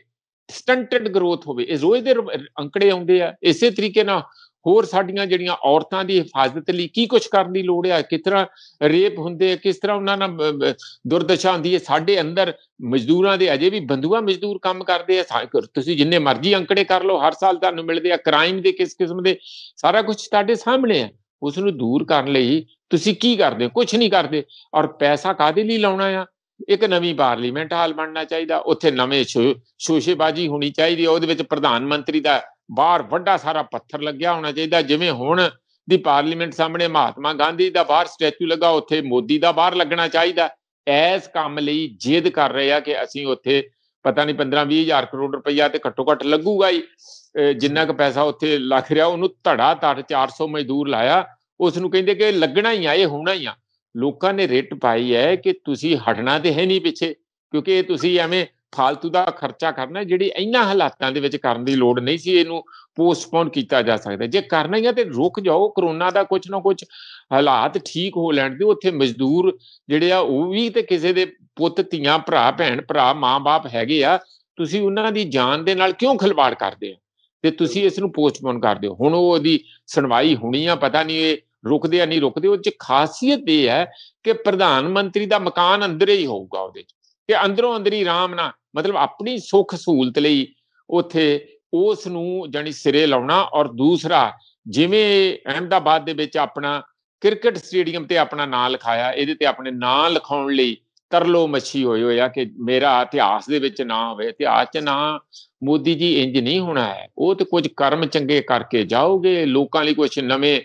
ਸਟੰਟਡ ਗਰੋਥ ਹੋਵੇ ਇਹ ਰੋਜ਼ ਦੇ ਅੰਕੜੇ ਆਉਂਦੇ ਆ ਇਸੇ ਤਰੀਕੇ ਨਾਲ ਹੋਰ ਸਾਡੀਆਂ ਜਿਹੜੀਆਂ ਔਰਤਾਂ ਦੀ ਹਿਫਾਜ਼ਤ ਲਈ ਕੀ ਕੁਝ ਕਰਨ ਦੀ ਲੋੜ ਹੈ ਕਿਸ ਤਰ੍ਹਾਂ ਰੇਪ ਹੁੰਦੇ ਆ ਕਿਸ ਤਰ੍ਹਾਂ ਉਹਨਾਂ ਨਾਲ ਦੁਰਦਸ਼ਾ ਹੁੰਦੀ ਹੈ ਸਾਡੇ ਅੰਦਰ ਮਜ਼ਦੂਰਾਂ ਦੇ ਅਜੇ ਵੀ ਬੰਦੂਆ ਮਜ਼ਦੂਰ ਕੰਮ ਕਰਦੇ ਆ ਤੁਸੀਂ ਜਿੰਨੇ ਮਰਜ਼ੀ ਅੰਕੜੇ ਕਰ ਲਓ ਹਰ ਸਾਲ ਤੁਹਾਨੂੰ ਮਿਲਦੇ ਆ ਕ੍ਰਾਈਮ ਦੇ ਕਿਸ ਕਿਸਮ ਦੇ ਸਾਰਾ ਕੁਝ ਤੁਹਾਡੇ ਸਾਹਮਣੇ ਆ ਉਸ ਨੂੰ ਦੂਰ ਕਰਨ ਲਈ ਤੁਸੀਂ ਕੀ ਕਰਦੇ ਹੋ ਕੁਝ ਨਹੀਂ ਕਰਦੇ ਔਰ ਪੈਸਾ ਕਾਦੇ ਲਈ ਲਾਉਣਾ ਆ ਇੱਕ ਨਵੀਂ ਪਾਰਲੀਮੈਂਟ ਹਾਲ ਬਣਨਾ ਚਾਹੀਦਾ ਉੱਥੇ ਨਵੇਂ ਸ਼ੋਸ਼ੇਬਾਜ਼ੀ ਹੋਣੀ ਚਾਹੀਦੀ ਉਹਦੇ ਵਿੱਚ ਪ੍ਰਧਾਨ ਮੰਤਰੀ ਦਾ ਬਾਹਰ ਵੱਡਾ ਸਾਰਾ ਪੱਥਰ ਲੱਗਿਆ ਹੋਣਾ ਚਾਹੀਦਾ ਜਿਵੇਂ ਹੁਣ ਦੀ ਪਾਰਲੀਮੈਂਟ ਸਾਹਮਣੇ ਮਹਾਤਮਾ ਗਾਂਧੀ ਦਾ ਬਾਹਰ ਸਟੈਚੂ ਲੱਗਾ ਉੱਥੇ ਮੋਦੀ ਦਾ ਬਾਹਰ ਲੱਗਣਾ ਚਾਹੀਦਾ ਐਸ ਕੰਮ ਲਈ ਜਿੱਦ ਕਰ ਰਹੇ ਆ ਕਿ ਅਸੀਂ ਉੱਥੇ ਪਤਾ ਨਹੀਂ 15 20 ਹਜ਼ਾਰ ਕਰੋੜ ਰੁਪਈਆ ਤੇ ਘੱਟੋ ਘੱਟ ਲੱਗੂਗਾ ਹੀ ਜਿੰਨਾ ਕੁ ਪੈਸਾ ਉੱਥੇ ਲੱਗ ਰਿਹਾ ਉਹਨੂੰ ਧੜਾ ਧੜ 400 ਮਜ਼ਦੂਰ ਲਾਇਆ ਉਸ ਨੂੰ ਕਹਿੰਦੇ ਕਿ ਲੱਗਣਾ ਹੀ ਆ ਇਹ ਹੋਣਾ ਹੀ ਆ ਲੋਕਾਂ ਨੇ ਰਿੱਟ ਪਾਈ ਹੈ ਕਿ ਤੁਸੀਂ ਹਟਣਾ ਤੇ ਹੈ ਨਹੀਂ ਪਿੱਛੇ ਕਿਉਂਕਿ ਇਹ ਤੁਸੀਂ ਐਵੇਂ ਫालतू ਦਾ ਖਰਚਾ ਕਰਨਾ ਜਿਹੜੀ ਇੰਨਾ ਹਾਲਾਤਾਂ ਦੇ ਵਿੱਚ ਕਰਨ ਦੀ ਲੋੜ ਨਹੀਂ ਸੀ ਇਹਨੂੰ ਪੋਸਟਪੋਨ ਕੀਤਾ ਜਾ ਸਕਦਾ ਜੇ ਕਰਨਾ ਹੀ ਆ ਤੇ ਰੁਕ ਜਾਓ ਕਰੋਨਾ ਦਾ ਕੁਝ ਨਾ ਕੁਝ ਹਾਲਾਤ ਠੀਕ ਹੋ ਲੈਣ ਦੇ ਉੱਥੇ ਮਜ਼ਦੂਰ ਜਿਹੜੇ ਆ ਉਹ ਵੀ ਤੇ ਕਿਸੇ ਦੇ ਪੁੱਤ ਧੀਆਂ ਭਰਾ ਭੈਣ ਭਰਾ ਮਾਂ-ਬਾਪ ਹੈਗੇ ਆ ਤੁਸੀਂ ਉਹਨਾਂ ਦੀ ਜਾਨ ਦੇ ਨਾਲ ਕਿਉਂ ਖਿਲਵਾੜ ਕਰਦੇ ਹੋ ਤੇ ਤੁਸੀਂ ਇਸ ਨੂੰ ਪੋਸਟਪੋਨ ਕਰਦੇ ਹੋ ਹੁਣ ਉਹਦੀ ਸੁਣਵਾਈ ਹੋਣੀ ਆ ਪਤਾ ਨਹੀਂ ਇਹ ਰੁਕਦੇ ਆ ਨਹੀਂ ਰੁਕਦੇ ਉਹ ਚ ਖਾਸੀਅਤ ਇਹ ਹੈ ਕਿ ਪ੍ਰਧਾਨ ਮੰਤਰੀ ਦਾ ਮਕਾਨ ਅੰਦਰ ਹੀ ਹੋਊਗਾ ਉਹਦੇ ਚ ਤੇ ਅੰਦਰੋਂ ਅੰਦਰੀ ਰਾਮ ਨਾ ਮਤਲਬ ਆਪਣੀ ਸੁੱਖ ਸਹੂਲਤ ਲਈ ਉਥੇ ਉਸ ਨੂੰ ਜਾਨੀ ਸਿਰੇ ਲਾਉਣਾ ਔਰ ਦੂਸਰਾ ਜਿਵੇਂ ਅਹਮਦਾਬਾਦ ਦੇ ਵਿੱਚ ਆਪਣਾ ਕ੍ਰਿਕਟ ਸਟੇਡੀਅਮ ਤੇ ਆਪਣਾ ਨਾਂ ਲਿਖਾਇਆ ਇਹਦੇ ਤੇ ਆਪਣੇ ਨਾਂ ਲਿਖਾਉਣ ਲਈ ਤਰਲੋ ਮੱਛੀ ਹੋਈ ਹੋਇਆ ਕਿ ਮੇਰਾ ਇਤਿਹਾਸ ਦੇ ਵਿੱਚ ਨਾਂ ਹੋਵੇ ਇਤਿਹਾਸ 'ਚ ਨਾਂ ਮੋਦੀ ਜੀ ਇੰਜ ਨਹੀਂ ਹੋਣਾ ਹੈ ਉਹ ਤੇ ਕੁਝ ਕਰਮ ਚੰਗੇ ਕਰਕੇ ਜਾਓਗੇ ਲੋਕਾਂ ਲਈ ਕੁਝ ਨਵੇਂ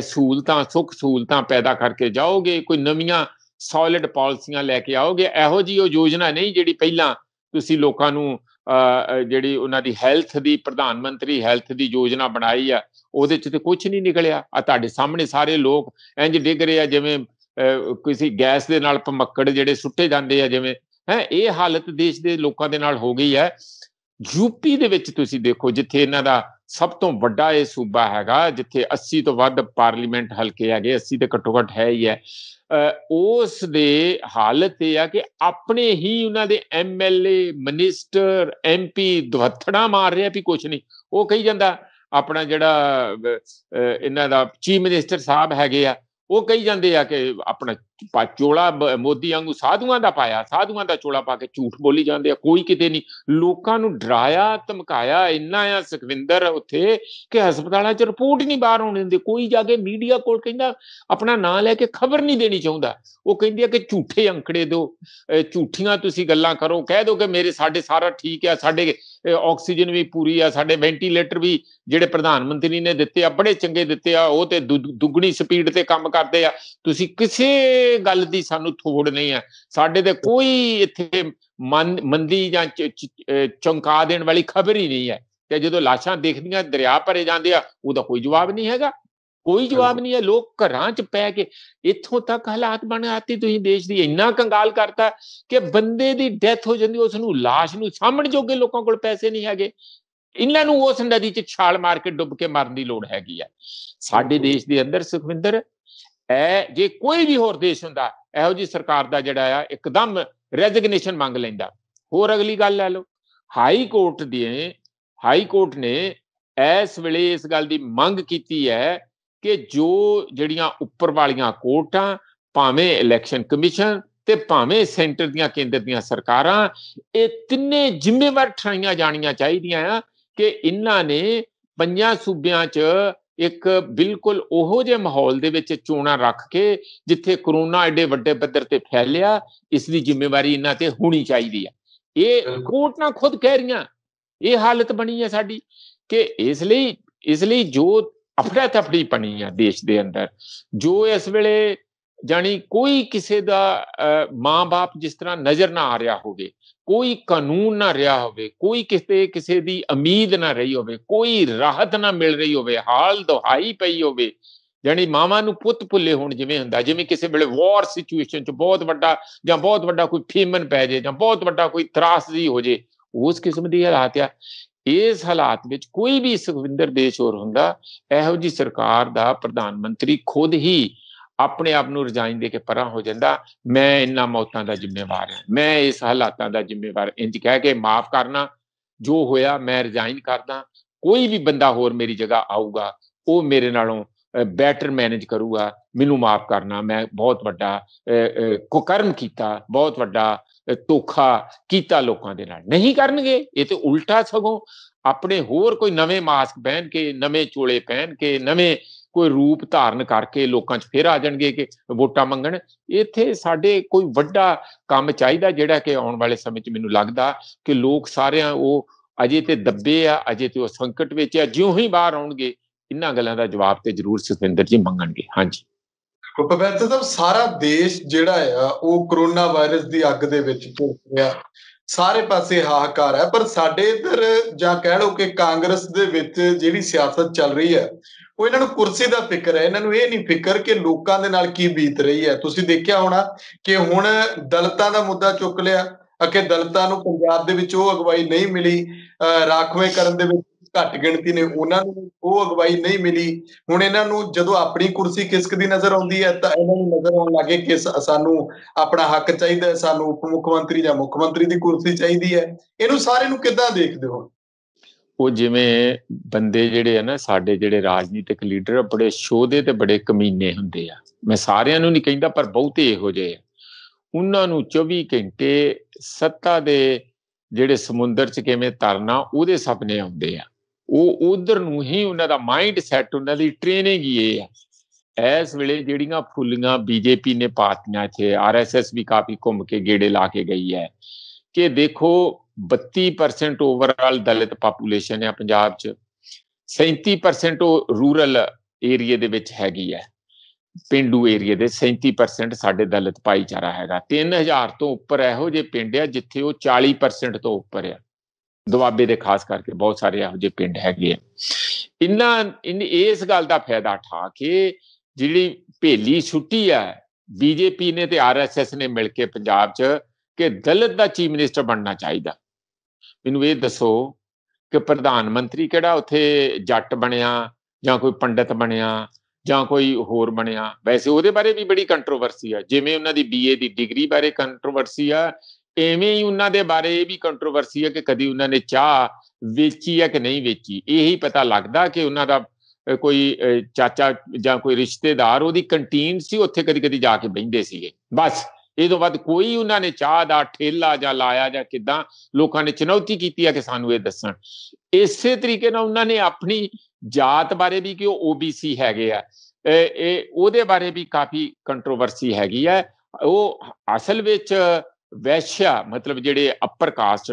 ਸਹੂਲਤਾਂ ਸੁੱਖ ਸਹੂਲਤਾਂ ਪੈਦਾ ਕਰਕੇ ਜਾਓਗੇ ਕੋਈ ਨਵੀਆਂ ਸੋਲਿਡ ਪਾਲਿਸੀਆਂ ਲੈ ਕੇ ਆਓਗੇ ਇਹੋ ਜੀ ਉਹ ਯੋਜਨਾ ਨਹੀਂ ਜਿਹੜੀ ਪਹਿਲਾਂ ਤੁਸੀਂ ਲੋਕਾਂ ਨੂੰ ਜਿਹੜੀ ਉਹਨਾਂ ਦੀ ਹੈਲਥ ਦੀ ਪ੍ਰਧਾਨ ਮੰਤਰੀ ਹੈਲਥ ਦੀ ਯੋਜਨਾ ਬਣਾਈ ਆ ਉਹਦੇ ਚ ਤੇ ਕੁਝ ਨਹੀਂ ਨਿਕਲਿਆ ਆ ਤੁਹਾਡੇ ਸਾਹਮਣੇ ਸਾਰੇ ਲੋਕ ਇੰਜ ਡਿੱਗ ਰਹੇ ਆ ਜਿਵੇਂ ਕਿਸੇ ਗੈਸ ਦੇ ਨਾਲ ਪਮੱਕੜ ਜਿਹੜੇ ਸੁੱਟੇ ਜਾਂਦੇ ਆ ਜਿਵੇਂ ਹੈ ਇਹ ਹਾਲਤ ਦੇਸ਼ ਦੇ ਲੋਕਾਂ ਦੇ ਨਾਲ ਹੋ ਗਈ ਹੈ ਯੂਪੀ ਦੇ ਵਿੱਚ ਤੁਸੀਂ ਦੇਖੋ ਜਿੱਥੇ ਇਹਨਾਂ ਦਾ ਸਭ ਤੋਂ ਵੱਡਾ ਇਹ ਸੂਬਾ ਹੈਗਾ ਜਿੱਥੇ 80 ਤੋਂ ਵੱਧ ਪਾਰਲੀਮੈਂਟ ਹਲਕੇ ਹੈਗੇ 80 ਤੇ ਘੱਟੋ ਘੱਟ ਹੈ ਹੀ ਹੈ ਉਸ ਦੇ ਹਾਲਤ ਇਹ ਆ ਕਿ ਆਪਣੇ ਹੀ ਉਹਨਾਂ ਦੇ ਐਮਐਲਏ ਮਿਨਿਸਟਰ ਐਮਪੀ ਦਵੱਥੜਾ ਮਾਰ ਰਿਹਾ ਵੀ ਕੁਝ ਨਹੀਂ ਉਹ ਕਹੀ ਜਾਂਦਾ ਆਪਣਾ ਜਿਹੜਾ ਇਹਨਾਂ ਦਾ ਚੀਫ ਮਿਨਿਸਟਰ ਸਾਹਿਬ ਹੈਗੇ ਆ ਉਹ ਕਹੀ ਜਾਂਦੇ ਆ ਕਿ ਆਪਣਾ ਚੋਲਾ ਮੋਦੀ ਵਾਂਗੂ ਸਾਧੂਆਂ ਦਾ ਪਾਇਆ ਸਾਧੂਆਂ ਦਾ ਚੋਲਾ ਪਾ ਕੇ ਝੂਠ ਬੋਲੀ ਜਾਂਦੇ ਆ ਕੋਈ ਕਿਤੇ ਨਹੀਂ ਲੋਕਾਂ ਨੂੰ ਡਰਾਇਆ ਧਮਕਾਇਆ ਇੰਨਾ ਆ ਸੁਖਵਿੰਦਰ ਉੱਥੇ ਕਿ ਹਸਪਤਾਲਾਂ 'ਚ ਰਿਪੋਰਟ ਨਹੀਂ ਬਾਹਰ ਆਉਣ ਦਿੰਦੇ ਕੋਈ ਜਾ ਕੇ ਮੀਡੀਆ ਕੋਲ ਕਹਿੰਦਾ ਆਪਣਾ ਨਾਂ ਲੈ ਕੇ ਖਬਰ ਨਹੀਂ ਦੇਣੀ ਚਾਹੁੰਦਾ ਉਹ ਕਹਿੰਦੀ ਆ ਕਿ ਝੂਠੇ ਅੰਕੜੇ ਦਿਓ ਝੂਠੀਆਂ ਤੁਸੀਂ ਗੱਲਾਂ ਕਰੋ ਕਹਿ ਦਿਓ ਕਿ ਮੇਰੇ ਸਾਡੇ ਸਾਰਾ ਠੀਕ ਆ ਸਾਡੇ ਆਕਸੀਜਨ ਵੀ ਪੂਰੀ ਆ ਸਾਡੇ ਵੈਂਟੀਲੇਟਰ ਵੀ ਜਿਹੜੇ ਪ੍ਰਧਾਨ ਮੰਤਰੀ ਨੇ ਦਿੱਤੇ ਆ ਬੜੇ ਚੰਗੇ ਦਿੱਤੇ ਆ ਉਹ ਤੇ ਦੁੱਗਣੀ ਸਪੀਡ ਤੇ ਕੰਮ ਕਰਦੇ ਆ ਤੁਸੀਂ ਕਿਸੇ ਕਿਸੇ ਗੱਲ ਦੀ ਸਾਨੂੰ ਥੋੜ ਨਹੀਂ ਹੈ ਸਾਡੇ ਤੇ ਕੋਈ ਇੱਥੇ ਮੰਦੀ ਜਾਂ ਚੰਕਾ ਦੇਣ ਵਾਲੀ ਖਬਰ ਹੀ ਨਹੀਂ ਹੈ ਤੇ ਜਦੋਂ ਲਾਸ਼ਾਂ ਦੇਖਦੀਆਂ ਦਰਿਆ ਭਰੇ ਜਾਂਦੇ ਆ ਉਹਦਾ ਕੋਈ ਜਵਾਬ ਨਹੀਂ ਹੈਗਾ ਕੋਈ ਜਵਾਬ ਨਹੀਂ ਹੈ ਲੋਕ ਘਰਾਂ 'ਚ ਪੈ ਕੇ ਇੱਥੋਂ ਤੱਕ ਹਾਲਾਤ ਬਣ ਆਤੀ ਤੁਸੀਂ ਦੇਸ਼ ਦੀ ਇੰਨਾ ਕੰਗਾਲ ਕਰਤਾ ਕਿ ਬੰਦੇ ਦੀ ਡੈਥ ਹੋ ਜਾਂਦੀ ਉਸ ਨੂੰ ਲਾਸ਼ ਨੂੰ ਸਾਹਮਣ ਜੋਗੇ ਲੋਕਾਂ ਕੋਲ ਪੈਸੇ ਨਹੀਂ ਹੈਗੇ ਇਹਨਾਂ ਨੂੰ ਉਸ ਨਦੀ 'ਚ ਛਾਲ ਮਾਰ ਕੇ ਡੁੱਬ ਕੇ ਮਰਨ ਦੀ ਲੋੜ ਹੈਗੀ ਆ ਸਾਡੇ ਦੇਸ਼ ਦੇ ਅੰਦਰ ਸੁਖਵਿੰਦਰ ਹੈ ਜੇ ਕੋਈ ਵੀ ਹੋਰ ਦੇਸ਼ ਹੁੰਦਾ ਇਹੋ ਜੀ ਸਰਕਾਰ ਦਾ ਜਿਹੜਾ ਆ ਇੱਕਦਮ ਰੈਜ਼ਿਗਨੇਸ਼ਨ ਮੰਗ ਲੈਂਦਾ ਹੋਰ ਅਗਲੀ ਗੱਲ ਲੈ ਲਓ ਹਾਈ ਕੋਰਟ ਦੇ ਹਾਈ ਕੋਰਟ ਨੇ ਇਸ ਵੇਲੇ ਇਸ ਗੱਲ ਦੀ ਮੰਗ ਕੀਤੀ ਹੈ ਕਿ ਜੋ ਜਿਹੜੀਆਂ ਉੱਪਰ ਵਾਲੀਆਂ ਕੋਰਟਾਂ ਭਾਵੇਂ ਇਲੈਕਸ਼ਨ ਕਮਿਸ਼ਨ ਤੇ ਭਾਵੇਂ ਸੈਂਟਰ ਦੀਆਂ ਕੇਂਦਰ ਦੀਆਂ ਸਰਕਾਰਾਂ ਇਹ ਤਿੰਨੇ ਜ਼ਿੰਮੇਵਾਰ ਠਾਈਆਂ ਜਾਣੀਆਂ ਚਾਹੀਦੀਆਂ ਆ ਕਿ ਇਹਨਾਂ ਨੇ ਪੰਜਾਂ ਸੂਬਿਆਂ 'ਚ ਇੱਕ ਬਿਲਕੁਲ ਉਹੋ ਜਿਹੇ ਮਾਹੌਲ ਦੇ ਵਿੱਚ ਚੋਣਾ ਰੱਖ ਕੇ ਜਿੱਥੇ ਕਰੋਨਾ ਐਡੇ ਵੱਡੇ ਪੱਧਰ ਤੇ ਫੈਲਿਆ ਇਸ ਦੀ ਜ਼ਿੰਮੇਵਾਰੀ ਇਹਨਾਂ ਤੇ ਹੋਣੀ ਚਾਹੀਦੀ ਆ ਇਹ ਕੋਰਟ ਨਾ ਖੁਦ ਕਹਿ ਰਹੀਆਂ ਇਹ ਹਾਲਤ ਬਣੀ ਹੈ ਸਾਡੀ ਕਿ ਇਸ ਲਈ ਇਸ ਲਈ ਜੋ ਅਫੜਾ ਤਫੜੀ ਪਣੀ ਆ ਦੇਸ਼ ਦੇ ਅੰਦਰ ਜੋ ਇਸ ਵੇਲੇ ਜਾਨੀ ਕੋਈ ਕਿਸੇ ਦਾ ਮਾਂ-ਬਾਪ ਜਿਸ ਤਰ੍ਹਾਂ ਨਜ਼ਰ ਨਾ ਆ ਰਿਹਾ ਹੋਵੇ ਕੋਈ ਕਾਨੂੰਨ ਨਾ ਰਿਹਾ ਹੋਵੇ ਕੋਈ ਕਿਸੇ ਕਿਸੇ ਦੀ ਉਮੀਦ ਨਾ ਰਹੀ ਹੋਵੇ ਕੋਈ ਰਾਹਤ ਨਾ ਮਿਲ ਰਹੀ ਹੋਵੇ ਹਾਲ ਦੁਹਾਈ ਪਈ ਹੋਵੇ ਜਾਨੀ ਮਾਵਾ ਨੂੰ ਪੁੱਤ ਭੁੱਲੇ ਹੋਣ ਜਿਵੇਂ ਹੁੰਦਾ ਜਿਵੇਂ ਕਿਸੇ ਵੇਲੇ ਵਾਰ ਸਿਚੁਏਸ਼ਨ ਚ ਬਹੁਤ ਵੱਡਾ ਜਾਂ ਬਹੁਤ ਵੱਡਾ ਕੋਈ ਫੀਮਨ ਪੈ ਜੇ ਜਾਂ ਬਹੁਤ ਵੱਡਾ ਕੋਈ ਤਰਾਸਦੀ ਹੋ ਜੇ ਉਸ ਕਿਸਮ ਦੀ ਹਾਲਾਤ ਆ ਇਸ ਹਾਲਾਤ ਵਿੱਚ ਕੋਈ ਵੀ ਸੁਖਵਿੰਦਰ ਦੇਸ਼ ਹੋਰ ਹੁੰਦਾ ਇਹੋ ਜੀ ਸਰਕਾਰ ਦਾ ਪ੍ਰਧਾਨ ਮੰਤਰੀ ਖੁਦ ਹੀ ਆਪਣੇ ਆਪ ਨੂੰ ਰਜਾਈਂ ਦੇ ਕੇ ਪਰਾਂ ਹੋ ਜਾਂਦਾ ਮੈਂ ਇੰਨਾ ਮੌਤਾਂ ਦਾ ਜ਼ਿੰਮੇਵਾਰ ਹਾਂ ਮੈਂ ਇਸ ਹਾਲਾਤਾਂ ਦਾ ਜ਼ਿੰਮੇਵਾਰ ਇੰਜ ਕਹਿ ਕੇ ਮਾਫ ਕਰਨਾ ਜੋ ਹੋਇਆ ਮੈਂ ਰਜਾਈਂ ਕਰਦਾ ਕੋਈ ਵੀ ਬੰਦਾ ਹੋਰ ਮੇਰੀ ਜਗ੍ਹਾ ਆਊਗਾ ਉਹ ਮੇਰੇ ਨਾਲੋਂ ਬੈਟਰ ਮੈਨੇਜ ਕਰੂਗਾ ਮੈਨੂੰ ਮਾਫ ਕਰਨਾ ਮੈਂ ਬਹੁਤ ਵੱਡਾ ਕੁਕਰਮ ਕੀਤਾ ਬਹੁਤ ਵੱਡਾ ਧੋਖਾ ਕੀਤਾ ਲੋਕਾਂ ਦੇ ਨਾਲ ਨਹੀਂ ਕਰਨਗੇ ਇਹ ਤੇ ਉਲਟਾ ਸਗੋਂ ਆਪਣੇ ਹੋਰ ਕੋਈ ਨਵੇਂ ਮਾਸਕ ਪਹਿਨ ਕੇ ਨਵੇਂ ਚੋਲੇ ਪਹਿਨ ਕੇ ਨਵੇਂ ਕੋਈ ਰੂਪ ਧਾਰਨ ਕਰਕੇ ਲੋਕਾਂ 'ਚ ਫੇਰ ਆ ਜਾਣਗੇ ਕਿ ਵੋਟਾਂ ਮੰਗਣ ਇੱਥੇ ਸਾਡੇ ਕੋਈ ਵੱਡਾ ਕੰਮ ਚਾਹੀਦਾ ਜਿਹੜਾ ਕਿ ਆਉਣ ਵਾਲੇ ਸਮੇਂ 'ਚ ਮੈਨੂੰ ਲੱਗਦਾ ਕਿ ਲੋਕ ਸਾਰਿਆਂ ਉਹ ਅਜੇ ਤੇ ਦੱਬੇ ਆ ਅਜੇ ਤੇ ਉਹ ਸੰਕਟ ਵਿੱਚ ਆ ਜਿਉਂ ਹੀ ਬਾਹਰ ਆਉਣਗੇ ਇਹਨਾਂ ਗੱਲਾਂ ਦਾ ਜਵਾਬ ਤੇ ਜ਼ਰੂਰ ਸੁਖਿੰਦਰ ਜੀ ਮੰਗਣਗੇ ਹਾਂਜੀ ਕੁਪਬੈਤ ਸਭ ਸਾਰਾ ਦੇਸ਼ ਜਿਹੜਾ ਆ ਉਹ ਕਰੋਨਾ ਵਾਇਰਸ ਦੀ ਅੱਗ ਦੇ ਵਿੱਚ ਭੁੱਖ ਗਿਆ ਸਾਰੇ ਪਾਸੇ ਹਾਹਾਕਾਰ ਹੈ ਪਰ ਸਾਡੇ ਇਧਰ ਜਾਂ ਕਹਿ ਲਓ ਕਿ ਕਾਂਗਰਸ ਦੇ ਵਿੱਚ ਜਿਹੜੀ ਸਿਆਸਤ ਚੱਲ ਰਹੀ ਹੈ ਉਹ ਇਹਨਾਂ ਨੂੰ ਕੁਰਸੀ ਦਾ ਫਿਕਰ ਹੈ ਇਹਨਾਂ ਨੂੰ ਇਹ ਨਹੀਂ ਫਿਕਰ ਕਿ ਲੋਕਾਂ ਦੇ ਨਾਲ ਕੀ ਬੀਤ ਰਹੀ ਹੈ ਤੁਸੀਂ ਦੇਖਿਆ ਹੋਣਾ ਕਿ ਹੁਣ ਦਲਤਾਂ ਦਾ ਮੁੱਦਾ ਚੁੱਕ ਲਿਆ ਅਕੇ ਦਲਤਾਂ ਨੂੰ ਪੰਜਾਬ ਦੇ ਵਿੱਚ ਉਹ ਅਗਵਾਈ ਨਹੀਂ ਮਿਲੀ ਰਾਖਵੇਂ ਕਰਨ ਦੇ ਵਿੱਚ ਘੱਟ ਗਿਣਤੀ ਨੇ ਉਹਨਾਂ ਨੂੰ ਉਹ ਅਗਵਾਈ ਨਹੀਂ ਮਿਲੀ ਹੁਣ ਇਹਨਾਂ ਨੂੰ ਜਦੋਂ ਆਪਣੀ ਕੁਰਸੀ ਕਿਸਕ ਦੀ ਨਜ਼ਰ ਆਉਂਦੀ ਹੈ ਤਾਂ ਇਹਨਾਂ ਨੂੰ ਨਜ਼ਰ ਆਉਣ ਲੱਗੇ ਕਿ ਸਾਨੂੰ ਆਪਣਾ ਹੱਕ ਚਾਹੀਦਾ ਹੈ ਸਾਨੂੰ ਉਪ ਮੁੱਖ ਮੰਤਰੀ ਜਾਂ ਮੁੱਖ ਮੰਤਰੀ ਦੀ ਕੁਰਸੀ ਚਾਹੀਦੀ ਹੈ ਇਹਨੂੰ ਸਾਰੇ ਨੂੰ ਕਿੱਦਾਂ ਦੇਖਦੇ ਹੋ ਉਹ ਜਿਵੇਂ ਬੰਦੇ ਜਿਹੜੇ ਆ ਨਾ ਸਾਡੇ ਜਿਹੜੇ ਰਾਜਨੀਤਿਕ ਲੀਡਰ ਬੜੇ ਸ਼ੋਦੇ ਤੇ ਬੜੇ ਕਮੀਨੇ ਹੁੰਦੇ ਆ ਮੈਂ ਸਾਰਿਆਂ ਨੂੰ ਨਹੀਂ ਕਹਿੰਦਾ ਪਰ ਬਹੁਤੇ ਇਹੋ ਜਿਹੇ ਆ ਉਹਨਾਂ ਨੂੰ 24 ਘੰਟੇ ਸੱਤਾ ਦੇ ਜਿਹੜੇ ਸਮੁੰਦਰ 'ਚ ਕਿਵੇਂ ਤਰਨਾ ਉਹਦੇ ਸੁਪਨੇ ਆਉਂਦੇ ਆ ਉਹ ਉਧਰ ਨੂੰ ਹੀ ਉਹਨਾਂ ਦਾ ਮਾਈਂਡ ਸੈਟ ਉਹਨਾਂ ਦੀ ਟ੍ਰੇਨਿੰਗ ਹੀ ਇਹ ਆ ਇਸ ਵੇਲੇ ਜਿਹੜੀਆਂ ਫੁੱਲੀਆਂ ਬੀਜੇਪੀ ਨੇ ਪਾਤੀਆਂ ਇੱਥੇ ਆਰਐਸਐਸ ਵੀ ਕਾਫੀ ਘੁੰਮ ਕੇ ਗੇੜੇ ਲਾ ਕੇ ਗਈ ਹੈ ਕਿ ਦੇਖੋ 32% ਓਵਰਆਲ ਦਲਿਤ ਪਾਪੂਲੇਸ਼ਨ ਹੈ ਪੰਜਾਬ 'ਚ 37% ਰੂਰਲ ਏਰੀਆ ਦੇ ਵਿੱਚ ਹੈਗੀ ਹੈ ਪਿੰਡੂ ਏਰੀਆ ਦੇ 37% ਸਾਡੇ ਦਲਿਤ ਭਾਈਚਾਰਾ ਹੈਗਾ 3000 ਤੋਂ ਉੱਪਰ ਇਹੋ ਜਿਹੇ ਪਿੰਡ ਆ ਜਿੱਥੇ ਉਹ 40% ਤੋਂ ਉੱਪਰ ਆ ਦੁਆਬੇ ਦੇ ਖਾਸ ਕਰਕੇ ਬਹੁਤ ਸਾਰੇ ਇਹੋ ਜਿਹੇ ਪਿੰਡ ਹੈਗੇ ਆ ਇਨ੍ਹਾਂ ਇਸ ਗੱਲ ਦਾ ਫਾਇਦਾ ਠਾ ਕੇ ਜਿਹੜੀ ਭੇਲੀ ਛੁੱਟੀ ਆ ਬੀਜੇਪੀ ਨੇ ਤੇ ਆਰਐਸਐਸ ਨੇ ਮਿਲ ਕੇ ਪੰਜਾਬ 'ਚ ਕਿ ਦਲਿਤ ਦਾ ਚੀਫ ਮਿਨਿਸਟਰ ਬਣਨਾ ਚਾਹੀਦਾ ਮੈਨੂੰ ਇਹ ਦੱਸੋ ਕਿ ਪ੍ਰਧਾਨ ਮੰਤਰੀ ਕਿਹੜਾ ਉੱਥੇ ਜੱਟ ਬਣਿਆ ਜਾਂ ਕੋਈ ਪੰਡਤ ਬਣਿਆ ਜਾਂ ਕੋਈ ਹੋਰ ਬਣਿਆ ਵੈਸੇ ਉਹਦੇ ਬਾਰੇ ਵੀ ਬੜੀ ਕੰਟਰੋਵਰਸੀ ਆ ਜਿਵੇਂ ਉਹਨਾਂ ਦੀ ਬੀਏ ਦੀ ਡਿਗਰੀ ਬਾਰੇ ਕੰਟਰੋਵਰਸੀ ਆ ਐਵੇਂ ਹੀ ਉਹਨਾਂ ਦੇ ਬਾਰੇ ਇਹ ਵੀ ਕੰਟਰੋਵਰਸੀ ਆ ਕਿ ਕਦੀ ਉਹਨਾਂ ਨੇ ਚਾਹ ਵੇਚੀ ਆ ਕਿ ਨਹੀਂ ਵੇਚੀ ਇਹੀ ਪਤਾ ਲੱਗਦਾ ਕਿ ਉਹਨਾਂ ਦਾ ਕੋਈ ਚਾਚਾ ਜਾਂ ਕੋਈ ਰਿਸ਼ਤੇਦਾਰ ਉਹਦੀ ਕੰਟੀਨ ਸੀ ਉੱਥੇ ਕਦੀ ਕਦੀ ਜਾ ਕੇ ਬੈਂਦੇ ਸੀਗੇ ਬਸ ਇਹ ਤੋਂ ਬਾਅਦ ਕੋਈ ਉਹਨਾਂ ਨੇ ਚਾਹ ਦਾ ਠੇਲਾ ਜਾਂ ਲਾਇਆ ਜਾਂ ਕਿਦਾਂ ਲੋਕਾਂ ਨੇ ਚੁਣੌਤੀ ਕੀਤੀ ਆ ਕਿ ਸਾਨੂੰ ਇਹ ਦੱਸਣ ਇਸੇ ਤਰੀਕੇ ਨਾਲ ਉਹਨਾਂ ਨੇ ਆਪਣੀ ਜਾਤ ਬਾਰੇ ਵੀ ਕਿ ਉਹ OBC ਹੈਗੇ ਆ ਇਹ ਉਹਦੇ ਬਾਰੇ ਵੀ ਕਾਫੀ ਕੰਟਰੋਵਰਸੀ ਹੈਗੀ ਹੈ ਉਹ ਅਸਲ ਵਿੱਚ ਵੈਸ਼ਿਆ ਮਤਲਬ ਜਿਹੜੇ ਅਪਰ ਕਾਸਟ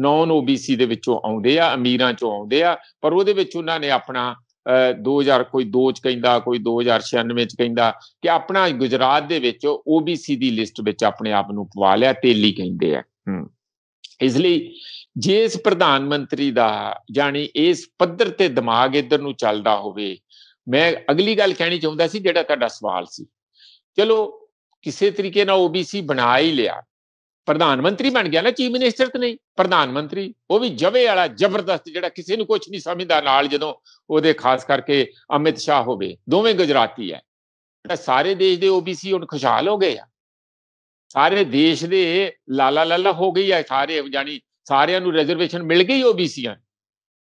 ਨੌਨ OBC ਦੇ ਵਿੱਚੋਂ ਆਉਂਦੇ ਆ ਅਮੀਰਾਂ ਚੋਂ ਆਉਂਦੇ ਆ ਪਰ ਉਹਦੇ ਵਿੱਚ ਉਹਨਾਂ ਨੇ ਆਪਣਾ 2000 ਕੋਈ 2 ਚ ਕਹਿੰਦਾ ਕੋਈ 2096 ਚ ਕਹਿੰਦਾ ਕਿ ਆਪਣਾ ਗੁਜਰਾਤ ਦੇ ਵਿੱਚ OBC ਦੀ ਲਿਸਟ ਵਿੱਚ ਆਪਣੇ ਆਪ ਨੂੰ ਪਵਾ ਲਿਆ ਤੇਲੀ ਕਹਿੰਦੇ ਆ ਇਸ ਲਈ ਜੇ ਇਸ ਪ੍ਰਧਾਨ ਮੰਤਰੀ ਦਾ ਜਾਨੀ ਇਸ ਪੱਧਰ ਤੇ ਦਿਮਾਗ ਇਧਰ ਨੂੰ ਚੱਲਦਾ ਹੋਵੇ ਮੈਂ ਅਗਲੀ ਗੱਲ ਕਹਿਣੀ ਚਾਹੁੰਦਾ ਸੀ ਜਿਹੜਾ ਤੁਹਾਡਾ ਸਵਾਲ ਸੀ ਚਲੋ ਕਿਸੇ ਤਰੀਕੇ ਨਾਲ OBC ਬਣਾ ਹੀ ਲਿਆ ਪ੍ਰਧਾਨ ਮੰਤਰੀ ਬਣ ਗਿਆ ਨਾ ਚੀਫ ਮਿਨਿਸਟਰ ਤੇ ਨਹੀਂ ਪ੍ਰਧਾਨ ਮੰਤਰੀ ਉਹ ਵੀ ਜਵੇ ਵਾਲਾ ਜ਼ਬਰਦਸਤ ਜਿਹੜਾ ਕਿਸੇ ਨੂੰ ਕੁਝ ਨਹੀਂ ਸਮਝਦਾ ਨਾਲ ਜਦੋਂ ਉਹਦੇ ਖਾਸ ਕਰਕੇ ਅਮਿਤ ਸ਼ਾਹ ਹੋਵੇ ਦੋਵੇਂ ਗੁਜਰਾਤੀ ਐ ਤਾਂ ਸਾਰੇ ਦੇਸ਼ ਦੇ OBC ਹੁਣ ਖੁਸ਼ਹਾਲ ਹੋ ਗਏ ਆ ਸਾਰੇ ਦੇਸ਼ ਦੇ ਲਾਲਾ ਲਾਲਾ ਹੋ ਗਈ ਆ ਸਾਰੇ ਜਾਨੀ ਸਾਰਿਆਂ ਨੂੰ ਰਿਜ਼ਰਵੇਸ਼ਨ ਮਿਲ ਗਈ OBCਆਂ